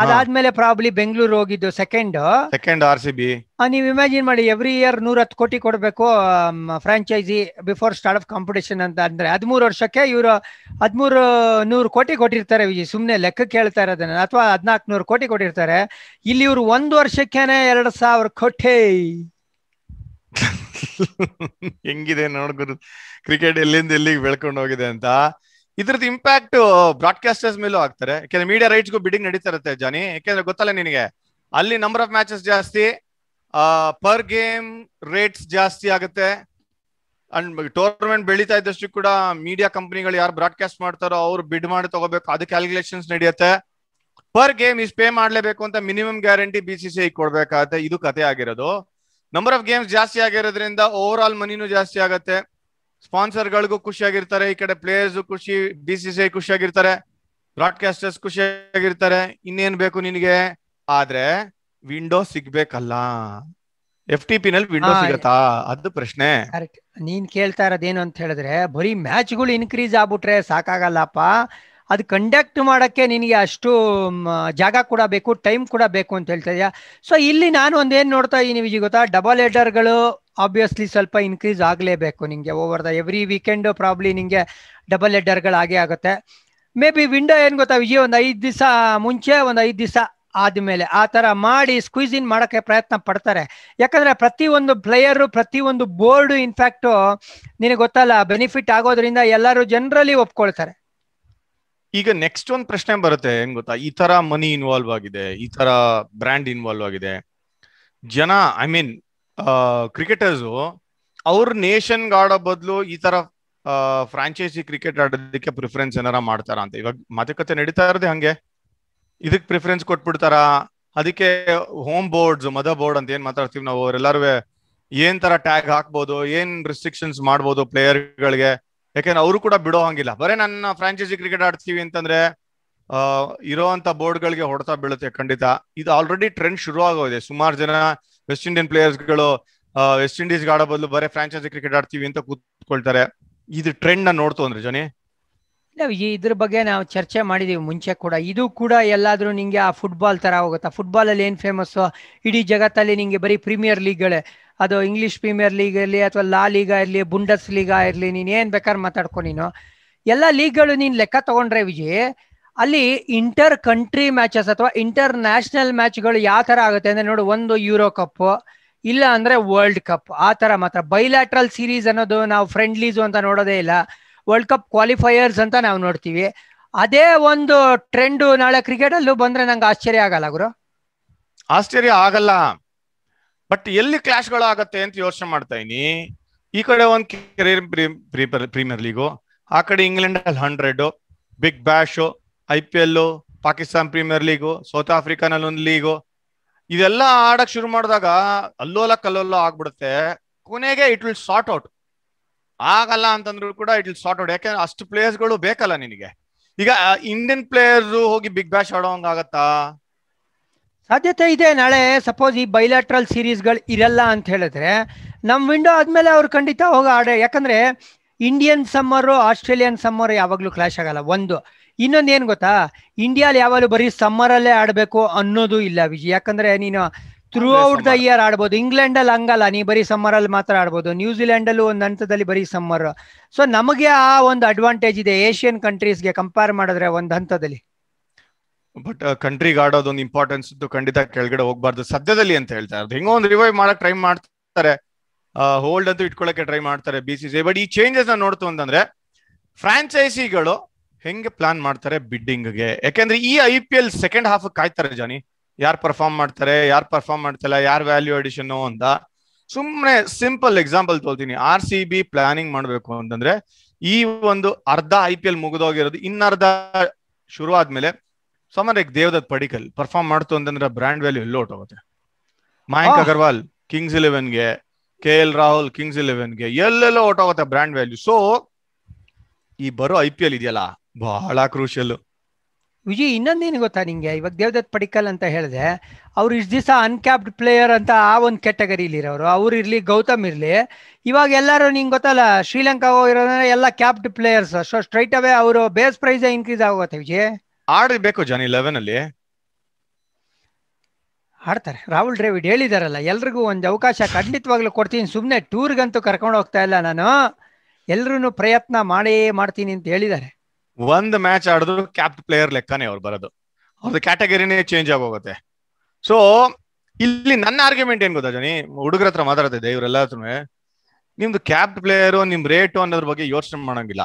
ಅದಾದ್ಮೇಲೆ ಪ್ರಾಬ್ಲಿ ಬೆಂಗಳೂರು ಹೋಗಿದ್ದು second second R C B ನೀವ್ ಇಮ್ಯಾಜಿನ್ ಮಾಡಿ ಎವ್ರಿ ಇಯರ್ ನೂರ ಹತ್ತು ಕೋಟಿ ಕೊಡಬೇಕು franchise before start of competition ಅಂತ ಅಂದ್ರೆ ಹದಿಮೂರು ವರ್ಷಕ್ಕೆ ಇವರು ಹದಿಮೂರು ನೂರು ಕೋಟಿ ಕೊಟ್ಟಿರ್ತಾರೆ ವಿಜಯ್ ಸುಮ್ನೆ ಲೆಕ್ಕ ಕೇಳ್ತಾ ಇರೋದನ್ನ ಅಥವಾ ಹದಿನಾಲ್ಕು ನೂರು ಕೋಟಿ ಕೊಟ್ಟಿರ್ತಾರೆ ಇಲ್ಲಿ ಇವರು ಒಂದು ವರ್ಷಕ್ಕೇನೆ ಎರಡು ಸಾವಿರ ಕೋಟಿ ಹೆಂಗಿದೆ ನೋಡ್ಗುರು ಕ್ರಿಕೆಟ್ ಎಲ್ಲಿಂದ ಎಲ್ಲಿಗೆ ಬೆಳ್ಕೊಂಡು ಹೋಗಿದೆ ಅಂತ ಇದ್ರದ್ದು ಇಂಪ್ಯಾಕ್ಟ್ ಬ್ರಾಡ್ಕಾಸ್ಟರ್ಸ್ ಮೇಲೂ ಆಗ್ತಾರೆ ಯಾಕೆಂದ್ರೆ ಮೀಡಿಯಾ ರೈಟ್ಸ್ಗೂ ಬಿಡಿಂಗ್ ನಡೀತಾ ಇರುತ್ತೆ ಜಾನಿ ಯಾಕೆಂದ್ರೆ ಗೊತ್ತಲ್ಲ ನಿನಗೆ ಅಲ್ಲಿ ನಂಬರ್ ಆಫ್ ಮ್ಯಾಚಸ್ ಜಾಸ್ತಿ ಪರ್ ಗೇಮ್ ರೇಟ್ಸ್ ಜಾಸ್ತಿ ಆಗುತ್ತೆ ಅಂಡ್ ಟೋರ್ನಮೆಂಟ್ ಬೆಳೀತಾ ಇದ್ದಷ್ಟು ಕೂಡ ಮೀಡಿಯಾ ಕಂಪ್ನಿಗಳು ಯಾರು ಬ್ರಾಡ್ಕಾಸ್ಟ್ ಮಾಡ್ತಾರೋ ಅವ್ರು ಬಿಡ್ ಮಾಡಿ ತಗೋಬೇಕು ಅದು ಕ್ಯಾಲ್ಕುಲೇಷನ್ಸ್ ನಡೆಯುತ್ತೆ ಪರ್ ಗೇಮ್ ಇಸ್ ಪೇ ಮಾಡಲೇಬೇಕು ಅಂತ minimum guarantee B C C I ಕೊಡ್ಬೇಕಾಗತ್ತೆ ಇದು ಕತೆ ಆಗಿರೋದು ನಂಬರ್ ಆಫ್ ಗೇಮ್ಸ್ ಜಾಸ್ತಿ ಆಗಿರೋದ್ರಿಂದ ಓವರ್ ಆಲ್ ಮನಿನೂ ಜಾಸ್ತಿ ಆಗತ್ತೆ ಸ್ಪಾನ್ಸರ್ಗಳಿಗೂ ಖುಷಿಯಾಗಿರ್ತಾರೆ ಈ ಕಡೆ ಪ್ಲೇಯರ್ಸ್ ಖುಷಿ ಬಿ ಸಿ ಸಿ ಖುಷಿಯಾಗಿರ್ತಾರೆ ಬ್ರಾಡ್ಕಾಸ್ಟರ್ಸ್ ಖುಷಿಯಾಗಿರ್ತಾರೆ ಇನ್ನೇನ್ ಬೇಕು ನಿನಗೆ ಆದ್ರೆ ವಿಂಡೋ ಸಿಗ್ಬೇಕಲ್ಲ ಎಫ್ ಟಿ ಪಿ ನಲ್ಲಿ ವಿಂಡೋ ಸಿಗತ್ತಾ ಅದು ಪ್ರಶ್ನೆ ನೀನ್ ಕೇಳ್ತಾ ಇರೋದೇನು ಅಂತ ಹೇಳಿದ್ರೆ ಬರೀ ಮ್ಯಾಚ್ ಗಳು ಇನ್ಕ್ರೀಸ್ ಆಗ್ಬಿಟ್ರೆ ಸಾಕಾಗಲ್ಲಪ್ಪ ಅದು ಕಂಡಕ್ಟ್ ಮಾಡೋಕ್ಕೆ ನಿನಗೆ ಅಷ್ಟು ಜಾಗ ಕೂಡ ಬೇಕು ಟೈಮ್ ಕೂಡ ಬೇಕು ಅಂತ ಹೇಳ್ತಾ ಇದೆಯಾ ಸೊ ಇಲ್ಲಿ ನಾನು ಒಂದೇನು ನೋಡ್ತಾ ಇದ್ದೀನಿ ವಿಜಿ ಗೊತ್ತಾ ಡಬಲ್ ಎಡರ್ಗಳು ಆಬ್ವಿಯಸ್ಲಿ ಸ್ವಲ್ಪ ಇನ್ಕ್ರೀಸ್ ಆಗಲೇಬೇಕು ನಿಮಗೆ over the every weekend probably ನಿಮಗೆ ಡಬಲ್ ಎಡ್ಡರ್ಗಳು ಆಗೇ ಆಗುತ್ತೆ ಮೇ ಬಿ ವಿಂಡೋ ಏನು ಗೊತ್ತಾ ವಿಜಯ್ ಒಂದು ಐದು ದಿವಸ ಮುಂಚೆ ಒಂದು ಐದು ದಿವಸ ಆದಮೇಲೆ ಆ ಥರ ಮಾಡಿ ಸ್ಕ್ವೀಸ್ ಇನ್ ಮಾಡೋಕ್ಕೆ ಪ್ರಯತ್ನ ಪಡ್ತಾರೆ ಯಾಕಂದರೆ ಪ್ರತಿಯೊಂದು ಪ್ಲೇಯರು ಪ್ರತಿಯೊಂದು ಬೋರ್ಡು ಇನ್ಫ್ಯಾಕ್ಟು ನಿನಗೆ ಗೊತ್ತಲ್ಲ ಬೆನಿಫಿಟ್ ಆಗೋದ್ರಿಂದ ಎಲ್ಲರೂ ಜನರಲಿ ಒಪ್ಕೊಳ್ತಾರೆ ಈಗ ನೆಕ್ಸ್ಟ್ ಒಂದ್ ಪ್ರಶ್ನೆ ಬರುತ್ತೆ ಹೆಂಗ್ ಗೊತ್ತಾ ಈ ತರ ಮನಿ ಇನ್ವಾಲ್ವ್ ಆಗಿದೆ ಈ ತರ ಬ್ರ್ಯಾಂಡ್ ಇನ್ವಾಲ್ವ್ ಆಗಿದೆ ಜನ ಐ ಮೀನ್ ಕ್ರಿಕೆಟರ್ಸ್ ಅವ್ರ ನೇಷನ್ ಆಡೋ ಬದಲು ಈ ತರ ಫ್ರಾಂಚೈಸಿ ಕ್ರಿಕೆಟ್ ಆಡೋದಕ್ಕೆ ಪ್ರಿಫರೆನ್ಸ್ ಏನಾರ ಮಾಡ್ತಾರ ಅಂತ ಇವಾಗ ಮಾತುಕತೆ ನಡೀತಾ ಇರೋದೇ ಹಂಗೆ ಇದಕ್ ಪ್ರಿಫರೆನ್ಸ್ ಕೊಟ್ಬಿಡ್ತಾರ ಅದಕ್ಕೆ ಹೋಮ್ ಬೋರ್ಡ್ಸ್ ಮದರ್ ಬೋರ್ಡ್ ಅಂತ ಏನ್ ಮಾತಾಡ್ತೀವಿ ನಾವು ಅವರೆಲ್ಲರೂ ಏನ್ ತರ ಟ್ಯಾಗ್ ಹಾಕ್ಬೋದು ಏನ್ ರಿಸ್ಟ್ರಿಕ್ಷನ್ಸ್ ಮಾಡ್ಬೋದು ಪ್ಲೇಯರ್ಗಳಿಗೆ ಯಾಕಂದ್ರೆ ಅವರು ಕೂಡ ಬಿಡೋ ಹಂಗಿಲ್ಲ ಬರೇ ನನ್ನ ಫ್ರಾಂಚೈಸಿ ಕ್ರಿಕೆಟ್ ಆಡ್ತೀವಿ ಅಂತಂದ್ರೆ ಬೋರ್ಡ್ ಗಳಿಗೆ ಹೊಡೆತ ಬೀಳುತ್ತೆ ಖಂಡಿತ ಇದು ಆಲ್ರೆಡಿ ಟ್ರೆಂಡ್ ಶುರು ಆಗೋದೆ ಸುಮಾರು ಜನ ವೆಸ್ಟ್ ಇಂಡಿಯನ್ ಪ್ಲೇಯರ್ಸ್ಗಳು ವೆಸ್ಟ್ ಇಂಡೀಸ್ ಆಡೋ ಬದಲು ಬರೀ ಫ್ರಾಂಚೈಸಿ ಕ್ರಿಕೆಟ್ ಆಡ್ತೀವಿ ಅಂತ ಕೂತ್ಕೊಳ್ತಾರೆ ಇದು ಟ್ರೆಂಡ್ ನ ನೋಡ್ತು ಅಂದ್ರೆ ಜನಿ ಇದ್ರ ಬಗ್ಗೆ ನಾವು ಚರ್ಚೆ ಮಾಡಿದೀವಿ ಮುಂಚೆ ಕೂಡ ಇದು ಕೂಡ ಎಲ್ಲಾದ್ರೂ ನಿಂಗೆ ಆ ಫುಟ್ಬಾಲ್ ತರ ಹೋಗುತ್ತಾ ಫುಟ್ಬಾಲ್ ಅಲ್ಲಿ ಏನ್ ಫೇಮಸ್ ಇಡೀ ಜಗತ್ತಲ್ಲಿ ನಿಂಗೆ ಬರೀ ಪ್ರೀಮಿಯರ್ ಲೀಗ್ಗಳೇ ಅದು ಇಂಗ್ಲಿಷ್ ಪ್ರೀಮಿಯರ್ ಲೀಗ್ ಇರಲಿ ಅಥವಾ ಲಾ ಲೀಗ ಇರಲಿ ಬುಂಡಸ್ ಲೀಗ್ ಇರಲಿ ನೀನು ಏನು ಬೇಕಾದ್ರೆ ಮಾತಾಡ್ಕೊ ನೀನು ಎಲ್ಲ ಲೀಗ್ಗಳು ನೀನು ಲೆಕ್ಕ ತಗೊಂಡ್ರೆ ವಿಜಯ್ ಅಲ್ಲಿ ಇಂಟರ್ ಕಂಟ್ರಿ ಮ್ಯಾಚಸ್ ಅಥವಾ ಇಂಟರ್ ನ್ಯಾಷನಲ್ ಮ್ಯಾಚ್ಗಳು ಯಾವ ಥರ ಆಗುತ್ತೆ ಅಂದರೆ ನೋಡು ಒಂದು ಯೂರೋ ಕಪ್ ಇಲ್ಲ ಅಂದರೆ ವರ್ಲ್ಡ್ ಕಪ್ ಆ ಥರ ಮಾತ್ರ ಬೈಲ್ಯಾಟ್ರಲ್ ಸೀರೀಸ್ ಅನ್ನೋದು ನಾವು ಫ್ರೆಂಡ್ಲೀಸು ಅಂತ ನೋಡೋದೇ ಇಲ್ಲ ವರ್ಲ್ಡ್ ಕಪ್ ಕ್ವಾಲಿಫೈಯರ್ಸ್ ಅಂತ ನಾವು ನೋಡ್ತೀವಿ ಅದೇ ಒಂದು ಟ್ರೆಂಡು ನಾಳೆ ಕ್ರಿಕೆಟಲ್ಲೂ ಬಂದರೆ ನಂಗೆ ಆಶ್ಚರ್ಯ ಆಗಲ್ಲ ಗುರು ಆಶ್ಚರ್ಯ ಆಗಲ್ಲ ಬಟ್ ಎಲ್ಲಿ ಕ್ಲಾಶ್ಗಳು ಆಗತ್ತೆ ಅಂತ ಯೋಚನೆ ಮಾಡ್ತಾ ಇದೀನಿ ಈ ಕಡೆ ಒಂದು ಕೆರಿಯರ್ ಪ್ರೀಮಿಯರ್ ಲೀಗು ಆ ಕಡೆ ಇಂಗ್ಲೆಂಡ್ ಅಲ್ಲಿ hundred big bash I P L Pakistan premier league South ಆಫ್ರಿಕಾನಲ್ಲಿ ಒಂದು ಲೀಗು ಇದೆಲ್ಲ ಆಡಕ್ ಶುರು ಮಾಡಿದಾಗ ಅಲ್ಲೋಲ ಕಲ್ಲೋಲ ಆಗ್ಬಿಡುತ್ತೆ ಕೊನೆಗೆ ಇಟ್ ವಿಲ್ ಸಾರ್ಟ್ ಔಟ್ ಆಗಲ್ಲ ಅಂತಂದ್ರು ಕೂಡ ಇಟ್ ವಿಲ್ ಸಾರ್ಟ್ ಔಟ್ ಯಾಕಂದ್ರೆ ಅಷ್ಟು ಪ್ಲೇಯರ್ಸ್ಗಳು ಬೇಕಲ್ಲ ನಿನಗೆ ಈಗ ಇಂಡಿಯನ್ ಪ್ಲೇಯರ್ಸ್ ಹೋಗಿ ಬಿಗ್ ಬ್ಯಾಶ್ ಆಡೋಂಗಾಗತ್ತಾ ಸಾಧ್ಯತೆ ಇದೆ ನಾಳೆ ಸಪೋಸ್ ಈ ಬೈಲಾಟ್ರಲ್ ಸೀರೀಸ್ಗಳು ಇರಲ್ಲ ಅಂತ ಹೇಳಿದ್ರೆ ನಮ್ಮ ವಿಂಡೋ ಆದ್ಮೇಲೆ ಅವ್ರು ಖಂಡಿತ ಹೋಗಿ ಆಡ ಯಾಕಂದ್ರೆ ಇಂಡಿಯನ್ ಸಮ್ಮರು ಆಸ್ಟ್ರೇಲಿಯನ್ ಸಮ್ಮರ್ ಯಾವಾಗಲೂ ಕ್ಲಾಶ್ ಆಗಲ್ಲ ಒಂದು ಇನ್ನೊಂದು ಏನು ಗೊತ್ತಾ ಇಂಡಿಯಾಲಿ ಯಾವಾಗಲೂ ಬರೀ ಸಮ್ಮರಲ್ಲೇ ಆಡಬೇಕು ಅನ್ನೋದು ಇಲ್ಲ ವಿಜಿ ಯಾಕಂದ್ರೆ ನೀನು ಥ್ರೂ ಔಟ್ ದ ಇಯರ್ ಆಡ್ಬೋದು ಇಂಗ್ಲೆಂಡಲ್ಲಿ ಹಂಗಲ್ಲ ನೀ ಬರೀ ಸಮ್ಮರಲ್ಲಿ ಮಾತ್ರ ಆಡ್ಬೋದು ನ್ಯೂಜಿಲೆಂಡಲ್ಲೂ ಒಂದು ಹಂತದಲ್ಲಿ ಬರೀ ಸಮ್ಮರ್ ಸೊ ನಮಗೆ ಆ ಒಂದು ಅಡ್ವಾಂಟೇಜ್ ಇದೆ ಏಷ್ಯನ್ ಕಂಟ್ರೀಸ್ಗೆ ಕಂಪೇರ್ ಮಾಡಿದ್ರೆ ಒಂದು ಹಂತದಲ್ಲಿ ಬಟ್ ಕಂಟ್ರಿಗೆ ಆಡೋದೊಂದು ಇಂಪಾರ್ಟೆನ್ಸ್ ಇದ್ದು ಖಂಡಿತ ಕೆಳಗಡೆ ಹೋಗ್ಬಾರ್ದು ಸದ್ಯದಲ್ಲಿ ಅಂತ ಹೇಳ್ತಾ ಇರೋದು ಹೆಂಗೋ ಒಂದು ರಿವೈವ್ ಮಾಡಕ್ ಟ್ರೈ ಮಾಡ್ತಾರೆ ಹೋಲ್ಡ್ ಅಂತೂ ಇಟ್ಕೊಳ್ಳೋಕೆ ಟ್ರೈ ಮಾಡ್ತಾರೆ ಬಿ ಸಿ ಸಿ ಬಟ್ ಈ ಚೇಂಜಸ್ ನೋಡ್ತು ಅಂತಂದ್ರೆ ಫ್ರಾಂಚೈಸಿಗಳು ಹೆಂಗೆ ಪ್ಲಾನ್ ಮಾಡ್ತಾರೆ ಬಿಡ್ಡಿಂಗ್ಗೆ ಯಾಕೆಂದ್ರೆ ಈ I P L second half ಕಾಯ್ತಾರೆ ಜಾನಿ ಯಾರು ಪರ್ಫಾರ್ಮ್ ಮಾಡ್ತಾರೆ ಯಾರು ಪರ್ಫಾರ್ಮ್ ಮಾಡ್ತಿಲ್ಲ ಯಾರು ವ್ಯಾಲ್ಯೂ ಅಡಿಷನ್ ಅಂತ ಸುಮ್ಮನೆ ಸಿಂಪಲ್ ಎಕ್ಸಾಂಪಲ್ ತೋಲ್ತೀನಿ ಆರ್ ಸಿ ಬಿ ಪ್ಲಾನಿಂಗ್ ಮಾಡಬೇಕು ಅಂತಂದ್ರೆ ಈ ಒಂದು ಅರ್ಧ ಐ ಪಿ ಎಲ್ ಮುಗಿದೋಗಿರೋದು ಇನ್ನರ್ಧ ಶುರು ಆದ್ಮೇಲೆ someone ದೇವದತ್ ಪಡಿಕಲ್ ಪರ್ಫಾರ್ಮ್ ಮಾಡ್ತು ಅಂತಂದ್ರೆ ಬ್ರ್ಯಾಂಡ್ ವ್ಯಾಲ್ಯೂ ಎಲ್ಲೋಟ್ ಹೋಗುತ್ತೆ ಮಯಾಂಕ್ ಅಗರ್ವಾಲ್ ಕಿಂಗ್ಸ್ ಇಲೆವೆನ್ ಗೆ K L Rahul Kings Eleven ಗೆ ಎಲ್ಲೆಲ್ಲೋ ಹೋಗುತ್ತೆ ಬ್ರ್ಯಾಂಡ್ ವ್ಯಾಲ್ಯೂ ಸೊ ಈ ಬರೋ ಐ ಪಿ ಎಲ್ ಇದೆಯಲ್ಲ ಬಹಳ ಕ್ರೂಷಿಯಲ್ ವಿಜಯ್ ಇನ್ನೊಂದೇನು ಗೊತ್ತಾ ನಿಂಗೆ ಇವಾಗ ದೇವದತ್ ಪಡಿಕಲ್ ಅಂತ ಹೇಳಿದೆ ಅವ್ರು ಇಷ್ಟು ದಿವಸ ಅನ್ಕ್ಯಾಪ್ಡ್ ಪ್ಲೇಯರ್ ಅಂತ ಆ ಒಂದು ಕ್ಯಾಟಗರಿಲಿ ಇರೋರು ಅವ್ರು ಇರ್ಲಿ ಗೌತಮ್ ಇರ್ಲಿ ಇವಾಗ ಎಲ್ಲರೂ ನಿಂಗೆ ಗೊತ್ತಲ್ಲ ಶ್ರೀಲಂಕಾ ಹೋಗಿರೋದ್ರೆ ಎಲ್ಲ ಕ್ಯಾಪ್ಡ್ ಪ್ಲೇಯರ್ಸ್ ಸೊ ಸ್ಟ್ರೈಟ್ ಅವೇ ಅವರು ಬೇಸ್ ಪ್ರೈಸ್ ಇನ್ಕ್ರೀಸ್ ಆಗೋಗುತ್ತೆ ವಿಜಯ್ ಆಡಬೇಕು ಜನ ಇಲೆವೆನ್ ಅಲ್ಲಿ ಆಡ್ತಾರೆ ರಾಹುಲ್ ದ್ರಾವಿಡ್ ಹೇಳಿದಾರಲ್ಲ ಎಲ್ರಿಗೂ ಒಂದು ಅವಕಾಶ ಖಂಡಿತವಾಗ್ಲೂ ಕೊಡ್ತೀನಿ ಸುಮ್ಮನೆ ಟೂರ್ಗಂತೂ ಕರ್ಕೊಂಡು ಹೋಗ್ತಾ ಇಲ್ಲ ನಾನು ಎಲ್ರೂ ಪ್ರಯತ್ನ ಮಾಡೇ ಮಾಡ್ತೀನಿ ಅಂತ ಹೇಳಿದ್ದಾರೆ ಒಂದು ಮ್ಯಾಚ್ ಆಡಿದ್ರು ಕ್ಯಾಪ್ಟ್ ಪ್ಲೇಯರ್ ಲೆಕ್ಕನೇ ಅವ್ರು ಬರೋದು ಅವ್ರದ್ದು ಕ್ಯಾಟಗರಿನೇ ಚೇಂಜ್ ಆಗೋಗುತ್ತೆ ಸೊ ಇಲ್ಲಿ ನನ್ನ ಆರ್ಗ್ಯುಮೆಂಟ್ ಏನ್ ಗೊತ್ತಾ ಜನಿ ಹುಡುಗರ ಹತ್ರ ಮಾತಾಡ್ತಿದ್ದೆ ಇವರೆಲ್ಲರೂ ನಿಮ್ದು ಕ್ಯಾಪ್ಟ್ ಪ್ಲೇಯರು ನಿಮ್ ರೇಟು ಅನ್ನೋದ್ರ ಬಗ್ಗೆ ಯೋಚನೆ ಮಾಡೋಂಗಿಲ್ಲ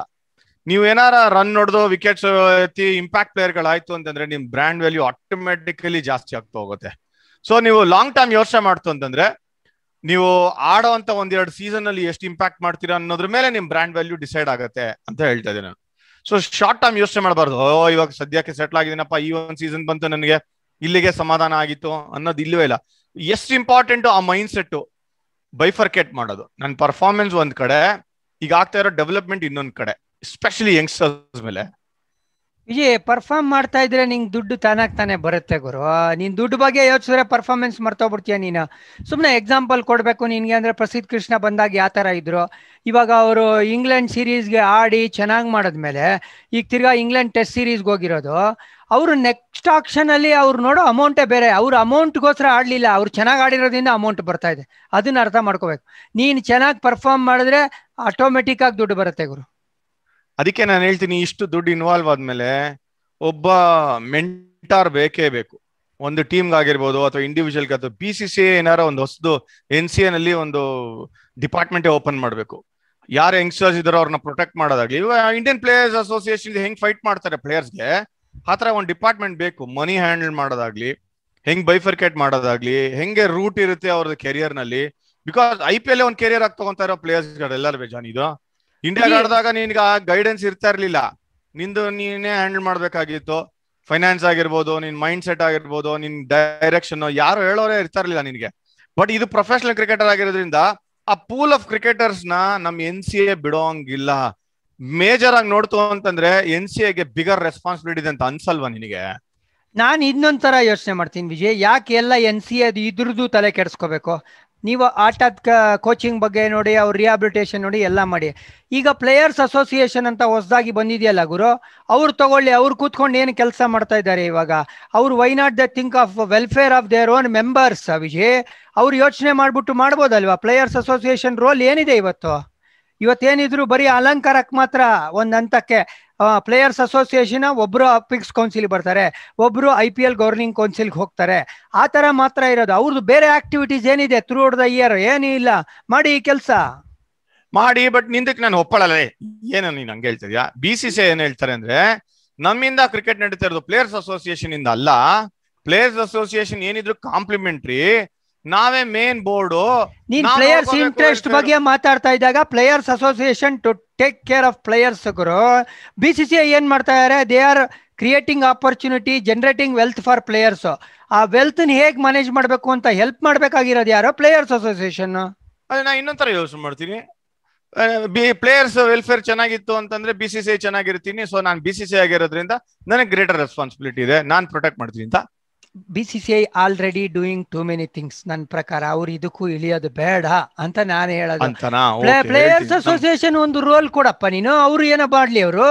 ನೀವು ಏನಾರ ರನ್ ನೋಡ್ದು ವಿಕೆಟ್ಸ್ ಎತ್ತಿ ಇಂಪ್ಯಾಕ್ಟ್ ಪ್ಲೇಯರ್ಗಳಾಯ್ತು ಅಂತಂದ್ರೆ ನಿಮ್ ಬ್ರ್ಯಾಂಡ್ ವ್ಯಾಲ್ಯೂ ಆಟೋಮೆಟಿಕಲಿ ಜಾಸ್ತಿ ಆಗ್ತಾ ಹೋಗುತ್ತೆ ಸೊ ನೀವು ಲಾಂಗ್ ಟರ್ಮ್ ಯೋಚನೆ ಮಾಡ್ತು ಅಂತಂದ್ರೆ ನೀವು ಆಡೋಂತ ಒಂದೆರಡು ಸೀಸನ್ ಅಲ್ಲಿ ಎಷ್ಟು ಇಂಪ್ಯಾಕ್ಟ್ ಮಾಡ್ತೀರಾ ಅನ್ನೋದ್ರ ಮೇಲೆ ನಿಮ್ ಬ್ರ್ಯಾಂಡ್ ವ್ಯಾಲ್ಯೂ ಡಿಸೈಡ್ ಆಗುತ್ತೆ ಅಂತ ಹೇಳ್ತಾ ಇದ್ದೀನಿ ನಾನು ಸೊ ಶಾರ್ಟ್ ಟರ್ಮ್ ಯೋಚನೆ ಮಾಡಬಾರ್ದು ಓ ಇವಾಗ ಸದ್ಯಕ್ಕೆ ಸೆಟ್ಲ್ ಆಗಿದ್ದೀನಪ್ಪ ಈ ಒಂದು ಸೀಸನ್ ಬಂತು ನನಗೆ ಇಲ್ಲಿಗೆ ಸಮಾಧಾನ ಆಗಿತ್ತು ಅನ್ನೋದು ಇಲ್ಲವೇ ಇಲ್ಲ ಎಷ್ಟು ಇಂಪಾರ್ಟೆಂಟ್ ಆ ಮೈಂಡ್ ಸೆಟ್ ಬೈಫರ್ಕೇಟ್ ಮಾಡೋದು ನನ್ನ ಪರ್ಫಾರ್ಮೆನ್ಸ್ ಒಂದ್ ಕಡೆ ಈಗ ಆಗ್ತಾ ಇರೋ ಡೆವಲಪ್ಮೆಂಟ್ ಇನ್ನೊಂದ್ ಕಡೆ ಎಸ್ಪೆಷಲಿ ಯಂಗ್ಸ್ಟರ್ಸ್ ಮೇಲೆ ವಿಜಯ್ ಪರ್ಫಾರ್ಮ್ ಮಾಡ್ತಾ ಇದ್ರೆ ನಿಂಗೆ ದುಡ್ಡು ತಾನಾಗ್ ತಾನೇ ಬರುತ್ತೆ ಗುರು ನೀನ್ ದುಡ್ಡು ಬಗ್ಗೆ ಯೋಚಿಸಿದ್ರೆ ಪರ್ಫಾರ್ಮೆನ್ಸ್ ಮರ್ತೋಗ್ಬಿಡ್ತೀಯ ನೀನು ಸುಮ್ಮನೆ ಎಕ್ಸಾಂಪಲ್ ಕೊಡಬೇಕು ನಿನ್ಗೆ ಅಂದ್ರೆ ಪ್ರಸಿದ್ಧ ಕೃಷ್ಣ ಬಂದಾಗ ಯಾವ ಥರ ಇದ್ರು ಇವಾಗ ಅವರು ಇಂಗ್ಲೆಂಡ್ ಸೀರೀಸ್ಗೆ ಆಡಿ ಚೆನ್ನಾಗಿ ಮಾಡಿದ್ಮೇಲೆ ಈಗ ತಿರ್ಗಾ ಇಂಗ್ಲೆಂಡ್ ಟೆಸ್ಟ್ ಸೀರೀಸ್ಗೆ ಹೋಗಿರೋದು ಅವರು ನೆಕ್ಸ್ಟ್ ಆಕ್ಷನಲ್ಲಿ ಅಲ್ಲಿ ಅವ್ರು ನೋಡೋ ಅಮೌಂಟೇ ಬೇರೆ ಅವ್ರ ಅಮೌಂಟ್ಗೋಸ್ಕರ ಆಡಲಿಲ್ಲ ಅವ್ರು ಚೆನ್ನಾಗಿ ಆಡಿರೋದ್ರಿಂದ ಅಮೌಂಟ್ ಬರ್ತಾ ಇದೆ ಅದನ್ನ ಅರ್ಥ ಮಾಡ್ಕೋಬೇಕು ನೀನು ಚೆನ್ನಾಗಿ ಪರ್ಫಾರ್ಮ್ ಮಾಡಿದ್ರೆ ಆಟೋಮೆಟಿಕ್ ಆಗಿ ದುಡ್ಡು ಬರುತ್ತೆ ಗುರು ಅದಕ್ಕೆ ನಾನು ಹೇಳ್ತೀನಿ ಇಷ್ಟು ದುಡ್ಡು ಇನ್ವಾಲ್ವ್ ಆದ್ಮೇಲೆ ಒಬ್ಬ ಮೆಂಟಾರ್ ಬೇಕೇ ಬೇಕು ಒಂದು ಆಗಿರ್ಬೋದು ಅಥವಾ ಇಂಡಿವಿಜುವಲ್ಗೆ ಅಥವಾ ಬಿ ಸಿ ಸಿ ಏನಾರ ಒಂದು ಹೊಸದು ಎನ್ ಸಿ ಎನಲ್ಲಿ ಒಂದು ಡಿಪಾರ್ಟ್ಮೆಂಟೇ ಓಪನ್ ಮಾಡಬೇಕು ಯಾರು ಯಂಗ್ಸ್ಟರ್ಸ್ ಇದಾರೋ ಅವ್ರನ್ನ ಪ್ರೊಟೆಕ್ಟ್ ಮಾಡೋದಾಗ್ಲಿ ಇವಾಗ ಇಂಡಿಯನ್ ಪ್ಲೇಯರ್ಸ್ ಅಸೋಸಿಯೇಷನ್ ಹೆಂಗ್ ಫೈಟ್ ಮಾಡ್ತಾರೆ ಪ್ಲೇಯರ್ಸ್ಗೆ ಆತರ ಒಂದು ಡಿಪಾರ್ಟ್ಮೆಂಟ್ ಬೇಕು ಮನಿ ಹ್ಯಾಂಡಲ್ ಮಾಡೋದಾಗ್ಲಿ ಹೆಂಗ್ ಬೈಫರ್ಕೇಟ್ ಮಾಡೋದಾಗ್ಲಿ ಹೆಂಗೆ ರೂಟ್ ಇರುತ್ತೆ ಅವ್ರದ್ದು ಕೆರಿಯರ್ ನಲ್ಲಿ ಬಿಕಾಸ್ ಐ ಪಿ ಎಲ್ ಒಂದು ಕೆರಿಯರ್ ಆಗಿ ತಗೊಂತಾ ಇರೋ ಪ್ಲೇಯರ್ಸ್ ಎಲ್ಲರೂ ಜಾನ್ ಇದು ಇಂಡಿಯಾ ಆಡಿದಾಗ ನಿನ್ಗೆ ಆ ಗೈಡೆನ್ಸ್ ಇರ್ತಾ ಇರ್ಲಿಲ್ಲ ನಿಂದು ನೀನೇ ಹ್ಯಾಂಡಲ್ ಮಾಡ್ಬೇಕಾಗಿತ್ತು ಫೈನಾನ್ಸ್ ಆಗಿರ್ಬೋದು ನಿನ್ ಮೈಂಡ್ ಸೆಟ್ ಆಗಿರ್ಬೋದು ನಿನ್ ಡೈರೆಕ್ಷನ್ ಯಾರು ಹೇಳೋರೇ ಇರ್ತಾ ಇರ್ಲಿಲ್ಲ ನಿನ್ಗೆ ಬಟ್ ಇದು ಪ್ರೊಫೆಷನಲ್ ಕ್ರಿಕೆಟರ್ ಆಗಿರೋದ್ರಿಂದ ಆ ಪೂಲ್ ಆಫ್ ಕ್ರಿಕೆಟರ್ಸ್ ನ ನಮ್ ಎನ್ ಸಿ ಎ ಬಿಡೋಂಗಿಲ್ಲ ಮೇಜರ್ ಆಗಿ ನೋಡ್ತು ಅಂತಂದ್ರೆ ಎನ್ ಸಿ ಎಗೆ ಬಿಗರ್ ರೆಸ್ಪಾನ್ಸಿಬಿಲಿಟಿ ಅಂತ ಅನ್ಸಲ್ವಾ ನಿನಗೆ ನಾನು ಇನ್ನೊಂದ್ ತರ ಯೋಚನೆ ಮಾಡ್ತೀನಿ ವಿಜಯ್ ಯಾಕೆ ಎಲ್ಲ ಎನ್ ಸಿ ಎ ಇದ್ರದ್ದು ತಲೆ ಕೆಡಿಸ್ಕೋಬೇಕು ನೀವು ಆಟದ ಕೋಚಿಂಗ್ ಬಗ್ಗೆ ನೋಡಿ ಅವ್ರ ರಿಹಾಬಿಲಿಟೇಷನ್ ನೋಡಿ ಎಲ್ಲ ಮಾಡಿ ಈಗ ಪ್ಲೇಯರ್ಸ್ ಅಸೋಸಿಯೇಷನ್ ಅಂತ ಹೊಸದಾಗಿ ಬಂದಿದೆಯಲ್ಲ ಗುರು ಅವ್ರು ತಗೊಳ್ಳಿ ಅವ್ರು ಕೂತ್ಕೊಂಡು ಏನು ಕೆಲಸ ಮಾಡ್ತಾ ಇದ್ದಾರೆ ಇವಾಗ ಅವ್ರು why not the think of welfare of their own members Vijay ಅವ್ರು ಯೋಚನೆ ಮಾಡಿಬಿಟ್ಟು ಮಾಡ್ಬೋದಲ್ವಾ ಪ್ಲೇಯರ್ಸ್ ಅಸೋಸಿಯೇಷನ್ ರೋಲ್ ಏನಿದೆ ಇವತ್ತು ಇವತ್ತೇನಿದ್ರು ಬರೀ ಅಲಂಕಾರಕ್ಕೆ ಮಾತ್ರ ಒಂದು ಹಂತಕ್ಕೆ ಪ್ಲೇಯರ್ಸ್ ಅಸೋಸಿಯೇಷನ್ ಒಬ್ರು ಅಪಿಕ್ಸ್ ಕೌನ್ಸಿಲ್ ಬರ್ತಾರೆ ಒಬ್ರು ಐ ಪಿ ಎಲ್ ಗವರ್ನಿಂಗ್ ಕೌನ್ಸಿಲ್ಗೆ ಹೋಗ್ತಾರೆ ಆ ಮಾತ್ರ ಇರೋದು ಅವ್ರದ್ದು ಬೇರೆ ಆಕ್ಟಿವಿಟೀಸ್ ಏನಿದೆ ಥ್ರೂ ದ ಇಯರ್ ಏನೂ ಇಲ್ಲ ಮಾಡಿ ಈ ಕೆಲಸ ಮಾಡಿ ಬಟ್ ನಿಂದಕ್ಕೆ ನಾನು ಒಪ್ಪಳಲ್ಲ ಏನು ನೀನು ಹಂಗೆ ಹೇಳ್ತಿದ್ಯಾ ಬಿ ಸಿ ಸಿ ಏನು ಹೇಳ್ತಾರೆ ಅಂದ್ರೆ ನಮ್ಮಿಂದ ಕ್ರಿಕೆಟ್ ನಡೀತಾ ಇರೋದು ಪ್ಲೇಯರ್ಸ್ ಅಸೋಸಿಯೇಷನ್ ಇಂದ ಅಲ್ಲ ಪ್ಲೇಯರ್ಸ್ ಅಸೋಸಿಯೇಷನ್ ಏನಿದ್ರು ಕಾಂಪ್ಲಿಮೆಂಟ್ರಿ ನಾವೇ ಮೇನ್ ಬೋರ್ಡ್ ನೀನ್ ಪ್ಲೇಯರ್ಸ್ ಇಂಟ್ರೆಸ್ಟ್ ಬಗ್ಗೆ ಮಾತಾಡ್ತಾ ಇದ್ದಾಗ players association to take care of players ಗುರು ಬಿ ಐ ಏನ್ ಮಾಡ್ತಾ ಇದಾರೆ they are creating opportunity generating wealth for players ಆ ವೆಲ್ತ್ ಹೇಗ್ ಮ್ಯಾನೇಜ್ ಮಾಡ್ಬೇಕು ಅಂತ ಹೆಲ್ಪ್ ಮಾಡ್ಬೇಕಾಗಿರೋದು ಯಾರೋ ಪ್ಲೇಯರ್ಸ್ ಅಸೋಸಿಯೇಷನ್ ಅದೇ ನಾ ತರ ಯೋಚನೆ ಮಾಡ್ತೀನಿ ಬಿ ಪ್ಲೇಯರ್ಸ್ ವೆಲ್ಫೇರ್ ಚೆನ್ನಾಗಿತ್ತು ಅಂತಂದ್ರೆ ಬಿ ಸಿ ಸಿ ಚೆನ್ನಾಗಿರ್ತೀನಿ ಸೊ ನಾನು ಬಿ ಸಿ ಆಗಿರೋದ್ರಿಂದ ನನಗೆ ಗ್ರೇಟರ್ ರೆಸ್ಪಾನ್ಸಿಬಿಲಿಟಿ ಇದೆ ನಾನು ಪ್ರೊಟೆಕ್ಟ್ ಮಾಡ್ತೀನಿ ಅಂತ B C C I already doing too many things ನನ್ನ ಪ್ರಕಾರ ಅವ್ರು ಇದಕ್ಕೂ ಇಳಿಯೋದು ಬೇಡ ಅಂತ ನಾನು ಹೇಳೋದು ಪ್ಲೇಯರ್ಸ್ ಅಸೋಸಿಯೇಷನ್ ಒಂದು ರೋಲ್ ಕೊಡಪ್ಪ ನೀನು ಅವ್ರು ಏನೋ ಬಾಡ್ಲಿ ಅವರು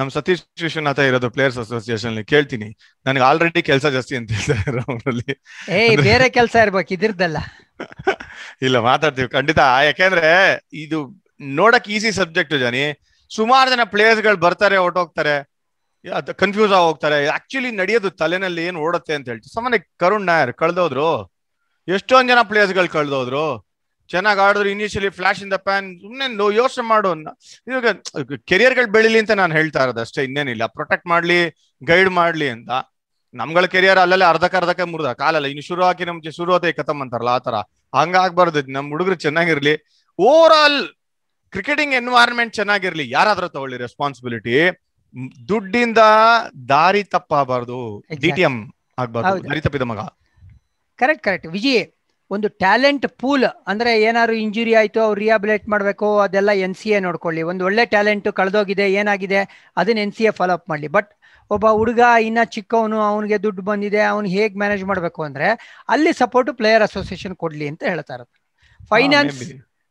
ನಮ್ ಸತೀಶ್ ವಿಶ್ವನಾಥ ಇರೋದು ಪ್ಲೇಯರ್ಸ್ ಅಸೋಸಿಯೇಷನ್ ಕೇಳ್ತೀನಿ ನನಗೆ ಆಲ್ರೆಡಿ ಕೆಲಸ ಜಾಸ್ತಿ ಅಂತ ಹೇಳ್ತಾರೆ ಅವರಲ್ಲಿ ಏಯ್ ಬೇರೆ ಕೆಲಸ ಇರ್ಬೇಕು ಇದಿರ್ದಲ್ಲ ಇಲ್ಲ ಮಾತಾಡ್ತೀವಿ ಖಂಡಿತ ಯಾಕೆಂದ್ರೆ ಇದು ನೋಡಕ್ ಈಸಿ ಸಬ್ಜೆಕ್ಟ್ ಜನಿ ಸುಮಾರು ಜನ ಪ್ಲೇಯರ್ಸ್ ಗಳು ಬರ್ತಾರೆ ಹೊಟ್ಟೋಗ್ತಾರೆ ಕನ್ಫ್ಯೂಸ್ ಆಗಿ ಹೋಗ್ತಾರೆ ಆಕ್ಚುಲಿ ನಡೆಯೋದು ತಲೆನಲ್ಲಿ ಏನ್ ಓಡುತ್ತೆ ಅಂತ ಹೇಳ್ತೀವಿ ಸಾಮಾನ್ಯ ಕರುಣ್ ನಾಯರ್ ಕಳ್ದೋದ್ರು ಎಷ್ಟೊಂದ್ ಜನ ಪ್ಲೇಯರ್ಸ್ ಗಳು ಕಳ್ದೋದ್ರು ಚೆನ್ನಾಗಿ ಆಡಿದ್ರು initially flash in the pan ಸುಮ್ಮನೆ ನೋ ಯೋಚನೆ ಮಾಡು ಇವಾಗ ಕೆರಿಯರ್ ಗಳು ಬೆಳಿಲಿ ಅಂತ ನಾನು ಹೇಳ್ತಾ ಇರೋದು ಅಷ್ಟೇ ಇನ್ನೇನಿಲ್ಲ ಪ್ರೊಟೆಕ್ಟ್ ಮಾಡ್ಲಿ ಗೈಡ್ ಮಾಡ್ಲಿ ಅಂತ ನಮ್ಗಳ ಕೆರಿಯರ್ ಅಲ್ಲಲ್ಲಿ ಅರ್ಧಕ್ಕೆ ಅರ್ಧಕ್ಕೆ ಮುರಿದ ಕಾಲಲ್ಲ ಇನ್ನು ಶುರು ಹಾಕಿ ನಮ್ಗೆ ಶುರು ಆತ ಕತಮ್ ಅಂತಾರಲ್ಲ ಆತರ ಹಂಗಾಗ್ಬಾರ್ದು ನಮ್ ಹುಡುಗರು ಚೆನ್ನಾಗಿರ್ಲಿ ಓವರ್ ಆಲ್ ಕ್ರಿಕೆಟಿಂಗ್ ಎನ್ವೈರನ್ಮೆಂಟ್ ಚೆನ್ನಾಗಿರ್ಲಿ ಯಾರಾದ್ರೂ ತಗೊಳ್ಳಿ ರೆಸ್ಪಾನ್ಸಿಬಿಲಿಟಿ ದುಡ್ಡಿಂದ ದಾರಿ ತಪ್ಪಬಾರದು ಡಿಟಿಎಂ ಆಗ್ಬಾರ್ದು ದಾರಿ ತಪ್ಪಿದ ಮಗ ಕರೆಕ್ಟ್ ಕರೆಕ್ಟ್ ವಿಜಯ್ ಒಂದು ಟ್ಯಾಲೆಂಟ್ ಪೂಲ್ ಅಂದ್ರೆ ಏನಾದ್ರು ಇಂಜುರಿ ಆಯ್ತು ಅವ್ರು ರಿಹಾಬಿಲೇಟ್ ಮಾಡಬೇಕು ಅದೆಲ್ಲ ಎನ್ ಸಿ ಎ ನೋಡ್ಕೊಳ್ಳಿ ಒಂದು ಒಳ್ಳೆ ಟ್ಯಾಲೆಂಟ್ ಕಳೆದೋಗಿದೆ ಏನಾಗಿದೆ ಅದನ್ನ N C A follow up ಮಾಡಲಿ ಬಟ್ ಒಬ್ಬ ಹುಡುಗ ಇನ್ನ ಚಿಕ್ಕವನು ಅವನಿಗೆ ದುಡ್ಡು ಬಂದಿದೆ ಅವ್ನು ಹೇಗೆ ಮ್ಯಾನೇಜ್ ಮಾಡಬೇಕು ಅಂದ್ರೆ ಅಲ್ಲಿ ಸಪೋರ್ಟ್ ಪ್ಲೇಯರ್ ಅಸೋಸಿಯೇಷನ್ ಕೊಡ್ಲಿ ಅಂತ ಹೇಳ್ತಾ finance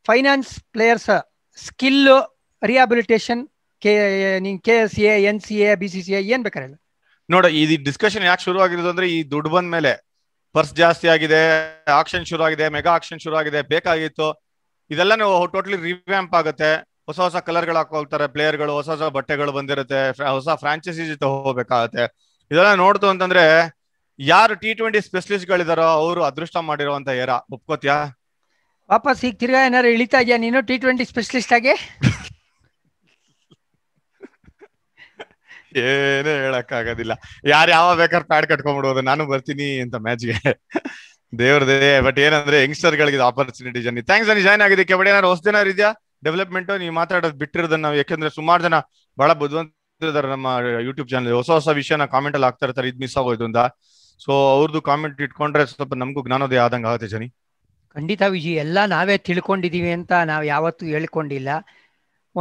finance players skill rehabilitation K ನೀನ್ K S A N C A B C C A ಏನ್ ಬೇಕಾರೆ ನೋಡ ಈ ಡಿಸ್ಕಷನ್ ಯಾಕೆ ಶುರು ಆಗಿರೋದು ಅಂದ್ರೆ ಈ ದುಡ್ಡು ಬಂದ ಮೇಲೆ ಪರ್ಸ್ ಜಾಸ್ತಿ ಆಗಿದೆ ಆಕ್ಷನ್ ಶುರು ಆಗಿದೆ ಮೆಗಾ ಆಕ್ಷನ್ ಶುರು ಆಗಿದೆ ಬೇಕಾಗಿತ್ತು ಇದೆಲ್ಲ ನೀವು ಟೋಟಲಿ ರಿವ್ಯಾಂಪ್ ಆಗುತ್ತೆ ಹೊಸ ಹೊಸ ಕಲರ್ಗಳು ಹಾಕೊಳ್ತಾರೆ ಪ್ಲೇಯರ್ಗಳು ಹೊಸ ಹೊಸ ಬಟ್ಟೆಗಳು ಬಂದಿರುತ್ತೆ ಹೊಸ ಫ್ರಾಂಚೈಸಿ ಜೊತೆ ಹೋಗ್ಬೇಕಾಗತ್ತೆ ಇದೆಲ್ಲ ನೋಡ್ತು ಅಂತಂದ್ರೆ ಯಾರು ಟಿ ಟ್ವೆಂಟಿ ಸ್ಪೆಷಲಿಸ್ಟ್ ಗಳಿದಾರೋ ಅವರು ಅದೃಷ್ಟ ಮಾಡಿರುವಂತ ಏರಾ ಒಪ್ಕೋತ್ಯಾ ವಾಪಸ್ ಈಗ ತಿರ್ಗಾ ಏನಾರು ಇಳಿತಾ ಇದೆಯಾ ನೀನು ಟಿ ಟ್ವೆಂಟಿ ಸ್ಪೆಷಲಿಸ್ಟ್ ಆಗಿ ಏನೇ ಹೇಳಕ್ ಆಗೋದಿಲ್ಲ ಯಾರು ಯಾವ ಬೇಕಾದ್ರೆ ಪ್ಯಾಡ್ ಕಟ್ಕೊಂಡ್ಬಿಡೋದು ನಾನು ಬರ್ತೀನಿ ಅಂತ ಮ್ಯಾಚ್ಗೆ ದೇವ್ರದೇ ಬಟ್ ಏನಂದ್ರೆ ಯಂಗ್ಸ್ಟರ್ ಗಳಿಗೆ ಆಪರ್ಚುನಿಟಿ ಜನ ಥ್ಯಾಂಕ್ಸ್ ಅನಿ ಜಾಯ್ನ್ ಆಗಿದೆ ಬಟ್ ಏನಾದ್ರು ಹೊಸದೇನಾರು ಇದೆಯಾ ಡೆವಲಪ್ಮೆಂಟ್ ನೀವು ಮಾತಾಡೋದು ಬಿಟ್ಟಿರೋದನ್ನ ನಾವು ಯಾಕಂದ್ರೆ ಸುಮಾರು ಜನ ಬಹಳ ಬುದ್ಧಿವಂತಿದ್ದಾರೆ ನಮ್ಮ ಯೂಟ್ಯೂಬ್ ಚಾನಲ್ ಹೊಸ ಹೊಸ ವಿಷಯನ ಕಾಮೆಂಟ್ ಅಲ್ಲಿ ಹಾಕ್ತಾ ಇರ್ತಾರೆ ಇದು ಮಿಸ್ ಆಗೋಯ್ತು ಅಂತ ಸೊ ಅವ್ರದ್ದು ಕಾಮೆಂಟ್ ಇಟ್ಕೊಂಡ್ರೆ ಸ್ವಲ್ಪ ನಮಗೂ ಜ್ಞಾನೋದಯ ಆದಂಗೆ ಆಗುತ್ತೆ ಜನಿ ಖಂಡಿತ ವಿಜಿ ಎಲ್ಲ ನಾವೇ ತಿಳ್ಕೊಂಡಿದೀವಿ ಅಂತ ನಾವು ಯಾವತ್ತೂ ಹೇಳ್ಕೊಂಡಿಲ್ಲ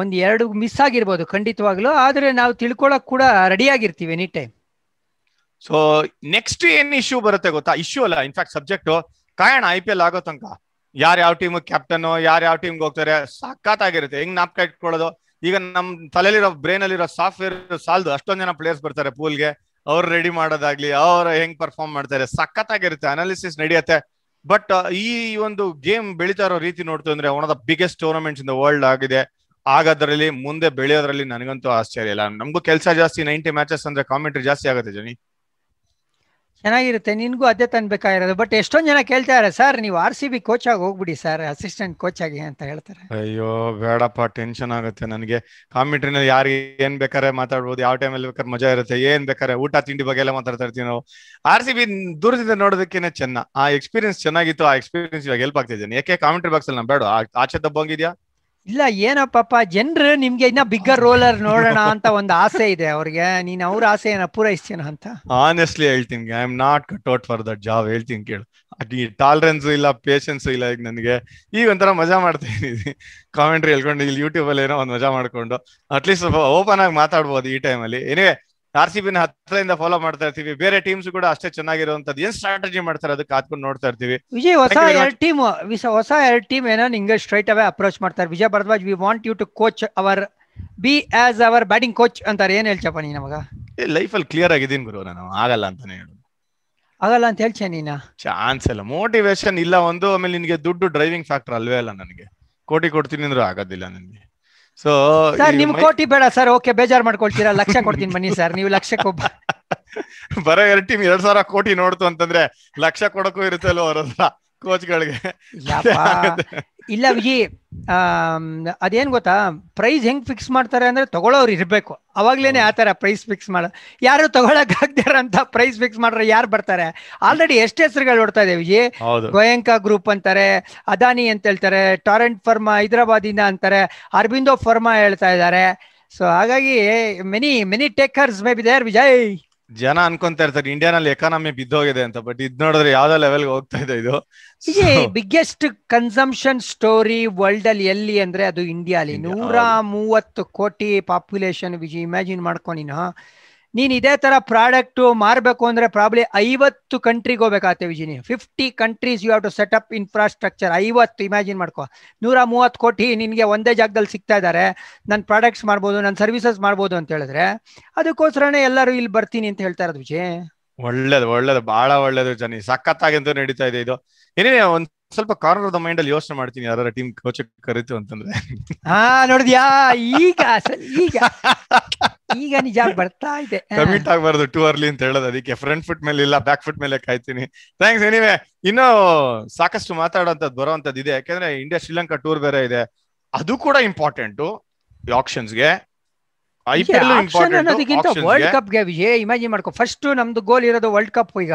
ಒಂದ್ ಎರಡು ಮಿಸ್ ಆಗಿರ್ಬೋದು ಖಂಡಿತವಾಗ್ಲೂ ಆದ್ರೆ ನಾವು ತಿಳ್ಕೊಳಕ್ ಕೂಡ ರೆಡಿ ಆಗಿರ್ತೀವಿ ಎನಿ ಟೈಮ್ ಸೊ ನೆಕ್ಸ್ಟ್ ಏನ್ ಇಶ್ಯೂ ಬರುತ್ತೆ ಗೊತ್ತಾ ಇಶ್ಯೂ ಅಲ್ಲ ಇನ್ಫ್ಯಾಕ್ಟ್ ಸಬ್ಜೆಕ್ಟ್ ಕಾಯಣ ಐ ಪಿ ಎಲ್ ಆಗೋ ತನಕ ಯಾರ ಯಾವ ಟೀಮ್ ಕ್ಯಾಪ್ಟನ್ ಯಾರ ಯಾವ ಟೀಮ್ ಹೋಗ್ತಾರೆ ಆಗಿರುತ್ತೆ ಹೆಂಗ್ ನಾಪ್ಕ ಇಟ್ಕೊಳ್ಳೋದು ಈಗ ನಮ್ ತಲೆಯಲ್ಲಿರೋ ಬ್ರೈನ್ ಅಲ್ಲಿರೋ ಸಾಫ್ಟ್ವೇರ್ ಸಾಲ್ದು ಅಷ್ಟೊಂದ್ ಜನ ಪ್ಲೇಯರ್ಸ್ ಬರ್ತಾರೆ ಪೂಲ್ಗೆ ಅವ್ರು ರೆಡಿ ಮಾಡೋದಾಗ್ಲಿ ಅವ್ರ ಹೆಂಗ್ ಪರ್ಫಾರ್ಮ್ ಮಾಡ್ತಾರೆ ಆಗಿರುತ್ತೆ ಅನಾಲಿಸಿಸ್ ನಡೆಯುತ್ತೆ ಬಟ್ ಈ ಒಂದು ಗೇಮ್ ಬೆಳೀತಾ ಇರೋ ರೀತಿ ನೋಡ್ತು ಅಂದ್ರೆ one of the biggest tournaments in the world ಆಗಿದೆ ಹಾಗಾದ್ರಲ್ಲಿ ಮುಂದೆ ಬೆಳೆಯೋದ್ರಲ್ಲಿ ನನಗಂತೂ ಆಶ್ಚರ್ಯ ಇಲ್ಲ ನಮಗೂ ಕೆಲಸ ಜಾಸ್ತಿ ನೈಂಟಿ ಮ್ಯಾಚಸ್ ಅಂದ್ರೆ ಕಾಮೆಂಟ್ರಿ ಜಾಸ್ತಿ ಆಗುತ್ತೆ ಜನಿ ಚೆನ್ನಾಗಿರುತ್ತೆ ನಿನ್ಗೂ ಅದೇ ತನ್ಬೇಕಾಗಿರೋದು ಬಟ್ ಎಷ್ಟೊಂದ್ ಜನ ಕೇಳ್ತಾ ಇದಾರೆ ಸರ್ ನೀವು ಆರ್ ಸಿ ಬಿ ಕೋಚ್ ಆಗಿ ಹೋಗ್ಬಿಡಿ ಸರ್ ಅಸಿಸ್ಟೆಂಟ್ ಕೋಚ್ ಆಗಿ ಅಂತ ಹೇಳ್ತಾರೆ ಅಯ್ಯೋ ಬೇಡಪ್ಪ ಟೆನ್ಷನ್ ಆಗುತ್ತೆ ನನಗೆ ಕಾಮೆಂಟ್ರಿನಲ್ಲಿ ಯಾರು ಏನ್ ಬೇಕಾದ್ರೆ ಮಾತಾಡ್ಬೋದು ಯಾವ ಟೈಮಲ್ಲಿ ಬೇಕಾದ್ರೆ ಮಜಾ ಇರುತ್ತೆ ಏನ್ ಬೇಕಾದ್ರೆ ಊಟ ತಿಂಡಿ ಬಗ್ಗೆ ಎಲ್ಲ ಮಾತಾಡ್ತಾ ಇರ್ತೀವಿ ನಾವು ಆರ್ ಸಿ ಬಿ ದೂರದಿಂದ ನೋಡೋದಕ್ಕೇನೆ ಚೆನ್ನ ಆ ಎಕ್ಸ್ಪೀರಿಯನ್ಸ್ ಚೆನ್ನಾಗಿತ್ತು ಆ ಎಕ್ಸ್ಪೀರಿಯನ್ಸ್ ಇವಾಗ ಹೆಲ್ಪ್ ಆಗ್ತಿದ್ದೀನಿ ಯಾಕೆ ಕಾಮೆಂಟ್ರಿ ಬಾಕ್ಸ್ ಅಲ್ಲಿ ನಾನು ಬೇಡ ಆಚೆ ದಬ್ಬಂಗಿದ್ಯಾ ಇಲ್ಲ ಏನಪ್ಪಾ ಜನ್ರು ಜನರು ನಿಮ್ಗೆ ಇನ್ನ ಬಿಗ್ಗರ್ ರೋಲರ್ ನೋಡೋಣ ಅಂತ ಒಂದು ಆಸೆ ಇದೆ ಅವ್ರಿಗೆ ನೀನ್ ಅವ್ರ ಆಸೆ ಏನ ಪೂರೈಸ್ತೀನ ಅಂತ ಆನೆಸ್ಟ್ಲಿ ಹೇಳ್ತೀನಿ I am not cut out for that job ಹೇಳ್ತೀನಿ ಕೇಳು ಅಡ್ಡಿ ಟಾಲರೆನ್ಸ್ ಇಲ್ಲ ಪೇಷನ್ಸ್ ಇಲ್ಲ ಈಗ ನನಗೆ ಈಗ ಒಂಥರ ಮಜಾ ಮಾಡ್ತಾ ಕಾಮೆಂಟ್ರಿ ಹೇಳ್ಕೊಂಡು ಇಲ್ಲಿ ಯೂಟ್ಯೂಬ್ ಅಲ್ಲಿ ಏನೋ ಒಂದು ಮಜಾ ಮಾಡ್ಕೊಂಡು ಅಟ್ಲೀಸ್ಟ್ ಓಪನ್ ಆಗಿ ಮಾತಾಡ್ಬೋದು ಈ ಟೈಮಲ್ಲಿ ಎನಿವೆ ಆರ್ ಸಿ ಬಿನ ಹತ್ತಿರದಿಂದ ಫಾಲೋ ಮಾಡ್ತಾ ಇರ್ತೀವಿ ಬೇರೆ ಟೀಮ್ಸ್ ಕೂಡ ಅಷ್ಟೇ ಚೆನ್ನಾಗಿರುವಂತದ್ದು ಏನ್ ಸ್ಟ್ರಾಟಜಿ ಮಾಡ್ತಾರೆ ಅದಕ್ಕೆ ಹಾಕೊಂಡು ನೋಡ್ತಾ ಇರ್ತೀವಿ ವಿಜಯ್ ಹೊಸ ಎರಡು ಟೀಮ್ ಹೊಸ ಎರಡು ಟೀಮ್ ಏನೋ ನಿಂಗೆ ಸ್ಟ್ರೈಟ್ ಅವೇ ಅಪ್ರೋಚ್ ಮಾಡ್ತಾರೆ Vijay Bharadwaj we want you to coach our be as our batting coach ಅಂತಾರೆ ಏನ್ ಹೇಳ್ಚಪ್ಪ ನೀ ನಮಗ ಲೈಫ್ ಅಲ್ಲಿ ಕ್ಲಿಯರ್ ಆಗಿದ್ದೀನಿ ಗುರು ನಾನು ಆಗಲ್ಲ ಅಂತಾನೆ ಹೇಳು ಆಗಲ್ಲ ಅಂತ ಹೇಳ್ಚೆ ನೀನ ಚಾನ್ಸ್ ಇಲ್ಲ ಮೋಟಿವೇಶನ್ ಇಲ್ಲ ಒಂದು ಆಮೇಲೆ ನಿನಗೆ ದುಡ್ಡು ಡ್ರೈವಿಂಗ್ ಫ್ಯಾಕ್ಟರ್ ಅಲ್ವೇ ಅಲ್ಲ ನನಗೆ ಕೋಟಿ ಕೊಡ್ತೀನಿ ಅಂದ್ರೂ ಆಗೋದಿಲ್ಲ ನನಗೆ ಸೊ ಸರ್ ನಿಮ್ ಕೋಟಿ ಬೇಡ ಸರ್ ಓಕೆ ಬೇಜಾರ್ ಮಾಡ್ಕೊಳ್ತೀರಾ ಲಕ್ಷ ಕೊಡ್ತೀನಿ ಬನ್ನಿ ಸರ್ ನೀವು ಲಕ್ಷ ಒಬ್ಬ ಬರೋ ಎರಡು ಟೀಮ್ ಎರಡ್ ಸಾವಿರ ಕೋಟಿ ನೋಡ್ತು ಅಂತಂದ್ರೆ ಲಕ್ಷ ಕೊಡಕ್ಕೂ ಇರುತ್ತಲ್ವ ಅವ್ರ ಕೋಚ್ ಗಳಿಗೆ ಇಲ್ಲ ವಿಜಿ ಅದೇನು ಗೊತ್ತಾ ಪ್ರೈಸ್ ಹೆಂಗ್ ಫಿಕ್ಸ್ ಮಾಡ್ತಾರೆ ಅಂದ್ರೆ ತಗೊಳ್ಳೋರು ಇರ್ಬೇಕು ಆ ಥರ ಪ್ರೈಸ್ ಫಿಕ್ಸ್ ಮಾಡ ಯಾರು ತಗೊಳಕ್ ಅಂತ ಪ್ರೈಸ್ ಫಿಕ್ಸ್ ಮಾಡ್ರೆ ಯಾರು ಬರ್ತಾರೆ ಆಲ್ರೆಡಿ ಎಷ್ಟು ಹೆಸರುಗಳು ಓಡ್ತಾ ಇದೆ ವಿಜಿ ಗೋಯಂಕ ಗ್ರೂಪ್ ಅಂತಾರೆ ಅದಾನಿ ಅಂತ ಹೇಳ್ತಾರೆ ಟಾರೆಂಟ್ ಫರ್ಮಾ ಹೈದರಾಬಾದಿಂದ ಅಂತಾರೆ ಅರ್ಬಿಂದೋ ಫರ್ಮಾ ಹೇಳ್ತಾ ಇದ್ದಾರೆ ಸೊ ಹಾಗಾಗಿ many many takers may be there Vijay ಜನ ಅನ್ಕೊಂತ ಇರ್ತಾರೆ ಇಂಡಿಯಾನಲ್ಲಿ ಎಕಾನಮಿ ಬಿದ್ದೋಗಿದೆ ಅಂತ ಬಟ್ ಇದ್ ನೋಡಿದ್ರೆ ಯಾವ್ದೋ ಲೆವೆಲ್ಗೆ ಹೋಗ್ತಾ ಇದೆ ಇದು ಬಿಗ್ಗೆಸ್ಟ್ ಕನ್ಸಂಪ್ಷನ್ ಸ್ಟೋರಿ ವರ್ಲ್ಡ್ ಅಲ್ಲಿ ಎಲ್ಲಿ ಅಂದ್ರೆ ಅದು ಇಂಡಿಯಾಲಿ ನೂರ ಮೂವತ್ತು ಕೋಟಿ ಪಾಪ್ಯುಲೇಷನ್ ವಿಜಿ ಇಮ್ಯಾಜಿನ್ ಮಾಡ್ಕೊಂಡಿನ ನೀನು ಇದೇ ತರ ಪ್ರಾಡಕ್ಟ್ ಮಾರ್ಬೇಕು ಅಂದ್ರೆ ಪ್ರಾಬ್ಲಿ ಐವತ್ತು ಕಂಟ್ರಿಗೆ ಹೋಗ್ಬೇಕಾಗತ್ತೆ ವಿಜಿನಿ fifty countries you have to set up infrastructure ಐವತ್ತು ಇಮ್ಯಾಜಿನ್ ಮಾಡ್ಕೋ ನೂರ ಮೂವತ್ತು ಕೋಟಿ ನಿನಗೆ ಒಂದೇ ಜಾಗದಲ್ಲಿ ಸಿಗ್ತಾ ಇದ್ದಾರೆ ನನ್ನ ಪ್ರಾಡಕ್ಟ್ಸ್ ಮಾಡ್ಬೋದು ನನ್ನ ಸರ್ವಿಸಸ್ ಮಾಡ್ಬೋದು ಅಂತ ಹೇಳಿದ್ರೆ ಅದಕ್ಕೋಸ್ಕರನೇ ಎಲ್ಲರೂ ಇಲ್ಲಿ ಬರ್ತೀನಿ ಅಂತ ಹೇಳ್ತಾ ಇರೋದು ವಿಜಯ್ ಒಳ್ಳೇದು ಒಳ್ಳೇದು ಬಹಳ ಒಳ್ಳೇದು ಜನಿ ಸಖತ್ತಾಗಿಂತೂ ನಡೀತಾ ಇದೆ ಇದು ಏನೇ ಒಂದ್ ಸ್ವಲ್ಪ ಕಾರ್ನರ್ ದ ಮೈಂಡ್ ಅಲ್ಲಿ ಯೋಚನೆ ಮಾಡ್ತೀನಿ ಯಾರ ಟೀಮ್ ಕೋಚ್ ಕರೀತು ಅಂತಂದ್ರೆ ಹಾ ನೋಡಿದ್ಯಾ ಈಗ ಈಗ ಈಗ ನಿಜ ಬರ್ತಾ ಇದೆ ಕಮಿಟ್ ಆಗಬಾರ್ದು ಟೂ ಅರ್ಲಿ ಅಂತ ಹೇಳೋದು ಅದಕ್ಕೆ ಫ್ರಂಟ್ ಫುಟ್ ಮೇಲೆ ಇಲ್ಲ ಬ್ಯಾಕ್ ಫುಟ್ ಮೇಲೆ ಕಾಯ್ತೀನಿ ಥ್ಯಾಂಕ್ಸ್ ಎನಿವೆ ಇನ್ನು ಸಾಕಷ್ಟು ಮಾತಾಡೋಂಥದ್ದು ಬರೋವಂಥದ್ದು ಇದೆ ಯಾಕಂದ್ರೆ ಇಂಡಿಯಾ ಶ್ರೀಲಂಕಾ ಟೂರ್ ಬೇರೆ ಇದೆ ಅದು ಕೂಡ ಇಂಪಾರ್ಟೆಂಟು ಆಪ್ಷನ್ಸ್ಗೆ ವರ್ಲ್ಡ್ ಕಪ್ ಗೆ ಇಮ್ಯಾಜಿನ್ ಫಸ್ಟ್ ನಮ್ದು ಗೋಲ್ ಇರೋದು ವರ್ಲ್ಡ್ ಕಪ್ ಈಗ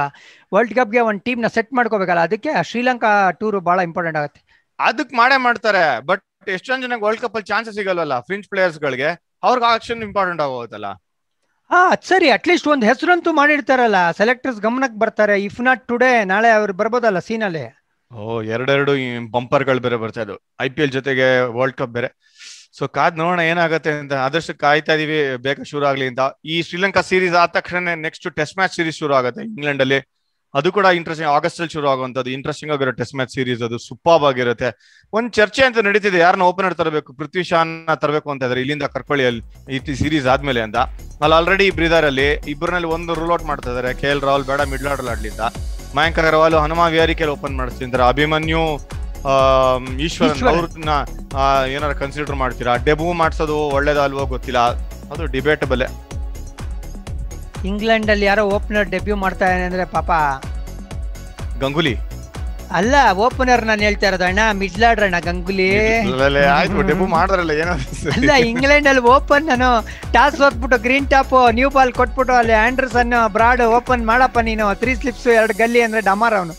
ವರ್ಲ್ಡ್ ಕಪ್ ಗೆ ಒಂದು ಟೀಮ್ ನ ಸೆಟ್ ಮಾಡ್ಕೋಬೇಕಲ್ಲ ಅದಕ್ಕೆ ಶ್ರೀಲಂಕಾ ಟೂರ್ ಬಹಳ ಇಂಪಾರ್ಟೆಂಟ್ ಆಗುತ್ತೆ ಅದಕ್ಕೆ ಮಾಡೇ ಮಾಡ್ತಾರೆ ಬಟ್ ಎಷ್ಟೊಂದ್ ಜನಕ್ಕೆ ವರ್ಲ್ಡ್ ಕಪ್ ಅಲ್ಲಿ ಚಾನ್ಸಸ್ ಸಿಗಲ್ವಲ್ಲ ಫ್ರಿಂಚ್ ಪ್ಲೇಯರ್ಸ್ ಗಳಿಗೆ ಅವ್ರಿಗೆ ಆಕ್ಷನ್ ಇಂಪಾರ್ಟೆಂಟ್ ಆಗೋದಲ್ಲ ಹಾ ಸರಿ ಅಟ್ಲೀಸ್ಟ್ ಒಂದು ಹೆಸರಂತೂ ಮಾಡಿರ್ತಾರಲ್ಲ ಸೆಲೆಕ್ಟರ್ಸ್ ಗಮನಕ್ಕೆ ಬರ್ತಾರೆ ಇಫ್ ನಾಟ್ ಟುಡೇ ನಾಳೆ ಅವ್ರು ಬರ್ಬೋದಲ್ಲ ಅಲ್ಲಿ ಓ ಎರಡೆರಡು ಬಂಪರ್ ಗಳು ಬೇರೆ ಬರ್ತಾ ಇದ್ದು ಐ ಜೊತೆಗೆ ವರ್ಲ್ಡ್ ಕಪ್ ಬೇರೆ ಸೊ ಕಾದ್ ನೋಡೋಣ ಏನಾಗುತ್ತೆ ಅಂತ ಆದಷ್ಟು ಕಾಯ್ತಾ ಇದೀವಿ ಬೇಗ ಶುರು ಆಗ್ಲಿ ಅಂತ ಈ ಶ್ರೀಲಂಕಾ ಸೀರೀಸ್ ಆದ ತಕ್ಷಣ ನೆಕ್ಸ್ಟ್ ಟೆಸ್ಟ್ ಮ್ಯಾಚ್ ಸೀರೀಸ್ ಶುರು ಆಗುತ್ತೆ ಇಂಗ್ಲೆಂಡ್ ಅಲ್ಲಿ ಅದು ಕೂಡ ಇಂಟ್ರೆಸ್ಟಿಂಗ್ ಆಗಸ್ಟ್ ಅಲ್ಲಿ ಶುರು ಆಗುವಂತದ್ದು ಇಂಟ್ರೆಸ್ಟಿಂಗ್ ಆಗಿರೋ ಟೆಸ್ಟ್ ಮ್ಯಾಚ್ ಸೀರೀಸ್ ಅದು ಸೂಪರ್ ಆಗಿರುತ್ತೆ ಒಂದ್ ಚರ್ಚೆ ಅಂತ ನಡೀತಿದೆ ಯಾರನ್ನ ಓಪನರ್ ತರಬೇಕು ಪೃಥ್ವಿ ಶಾನ್ ತರಬೇಕು ಅಂತ ಇದ್ರೆ ಇಲ್ಲಿಂದ ಕರ್ಕೊಳ್ಳಿ ಅಲ್ಲಿ ಈ ಸೀರೀಸ್ ಆದ್ಮೇಲೆ ಅಂತ ಅಲ್ಲಿ ಆಲ್ರೆಡಿ ಇಬ್ಬರಿದ್ದಾರೆ ಅಲ್ಲಿ ಇಬ್ಬರಲ್ಲಿ ಒಂದು ರೂಲ್ ಔಟ್ ಮಾಡ್ತಾ ಇದಾರೆ ಕೆ ಎಲ್ ರಾಹುಲ್ ಬೇಡ ಮಿಡ್ಲ್ ಆರ್ಡರ್ ಆಡ್ಲಿಂದ ಮಯಾಂಕ್ ಅಗರ್ವಾಲ್ ಹನುಮ ವಿಹಾರಿ ಓಪನ್ ಮಾಡಿಸ್ತಿದ್ದಾರೆ ಅಭಿಮನ್ಯು ಈಶ್ವರನ್ ಅವ್ರನ್ನ ಏನಾರ ಕನ್ಸಿಡರ್ ಮಾಡ್ತೀರಾ ಡೆಬು ಮಾಡ್ಸೋದು ಒಳ್ಳೇದಲ್ವೋ ಗೊತ್ತಿಲ್ಲ ಅದು ಡಿಬೇಟಬಲ್ ಇಂಗ್ಲೆಂಡ್ ಅಲ್ಲಿ ಯಾರೋ ಓಪನರ್ ಡೆಬ್ಯೂ ಮಾಡ್ತಾ ಅಂದ್ರೆ ಪಾಪ ಗಂಗುಲಿ ಅಲ್ಲ ಓಪನರ್ ನಾನು ಹೇಳ್ತಾ ಇರೋದು ಅಣ್ಣ ಮಿಡ್ಲಾಡ್ರ ಅಣ್ಣ ಗಂಗುಲಿ ಮಾಡಿದ್ರಲ್ಲ ಏನೋ ಅಲ್ಲ ಇಂಗ್ಲೆಂಡ್ ಅಲ್ಲಿ ಓಪನ್ ನಾನು ಟಾಸ್ ಹೊತ್ಬಿಟ್ಟು ಗ್ರೀನ್ ಟಾಪ್ ನ್ಯೂ ಬಾಲ್ ಕೊಟ್ಬಿಟ್ಟು ಅಲ್ಲಿ ಆಂಡರ್ಸನ್ ಬ್ರಾಡ್ ಓಪನ್ ಮಾಡಪ್ಪ ನೀನು ತ್ರೀ ಸ್ಲಿಪ್ಸ್ ಎರಡು ಗಲ್ಲಿ ಅಂದ್ರೆ ಡಮಾರ್ ಅವನು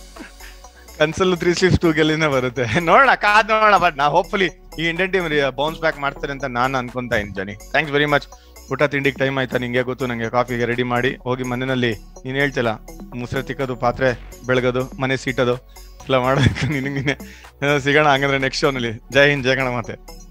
ಕನ್ಸಲ್ ತ್ರೀ ಸಿಕ್ಸ್ ಟೂ ಗೆಲ್ಲಿನೇ ಬರುತ್ತೆ ನೋಡೋಣ ಕಾದ್ ನೋಡೋಣ ಬಟ್ ನಾ ಹೋಪ್ಫುಲಿ ಈ ಇಂಡಿಯನ್ ಟೀಮ್ ಬೌನ್ಸ್ ಬ್ಯಾಕ್ ಮಾಡ್ತಾರೆ ಅಂತ ನಾನು ಅನ್ಕೊಂತ ಇದ್ದೀನಿ ಜನಿ ಥ್ಯಾಂಕ್ಸ್ ವೆರಿ ಮಚ್ ಊಟ ತಿಂಡಿಗೆ ಟೈಮ್ ಆಯ್ತಾ ನಿಂಗೆ ಗೊತ್ತು ನಂಗೆ ಕಾಫಿಗೆ ರೆಡಿ ಮಾಡಿ ಹೋಗಿ ಮನೆಯಲ್ಲಿ ನೀನು ಹೇಳ್ತಿಲ್ಲ ಮುಸ್ರೆ ತಿಕ್ಕೋದು ಪಾತ್ರೆ ಬೆಳಗೋದು ಮನೆ ಸೀಟೋದು ಎಲ್ಲ ಮಾಡಬೇಕು ನಿನಗಿನೇ ಸಿಗೋಣ ಹಂಗಂದ್ರೆ ನೆಕ್ಸ್ಟ್ ಶೋನಲ್ಲಿ ಜೈ ಹಿಂದ್ ಜಯ ಗಣ ಮಾತೆ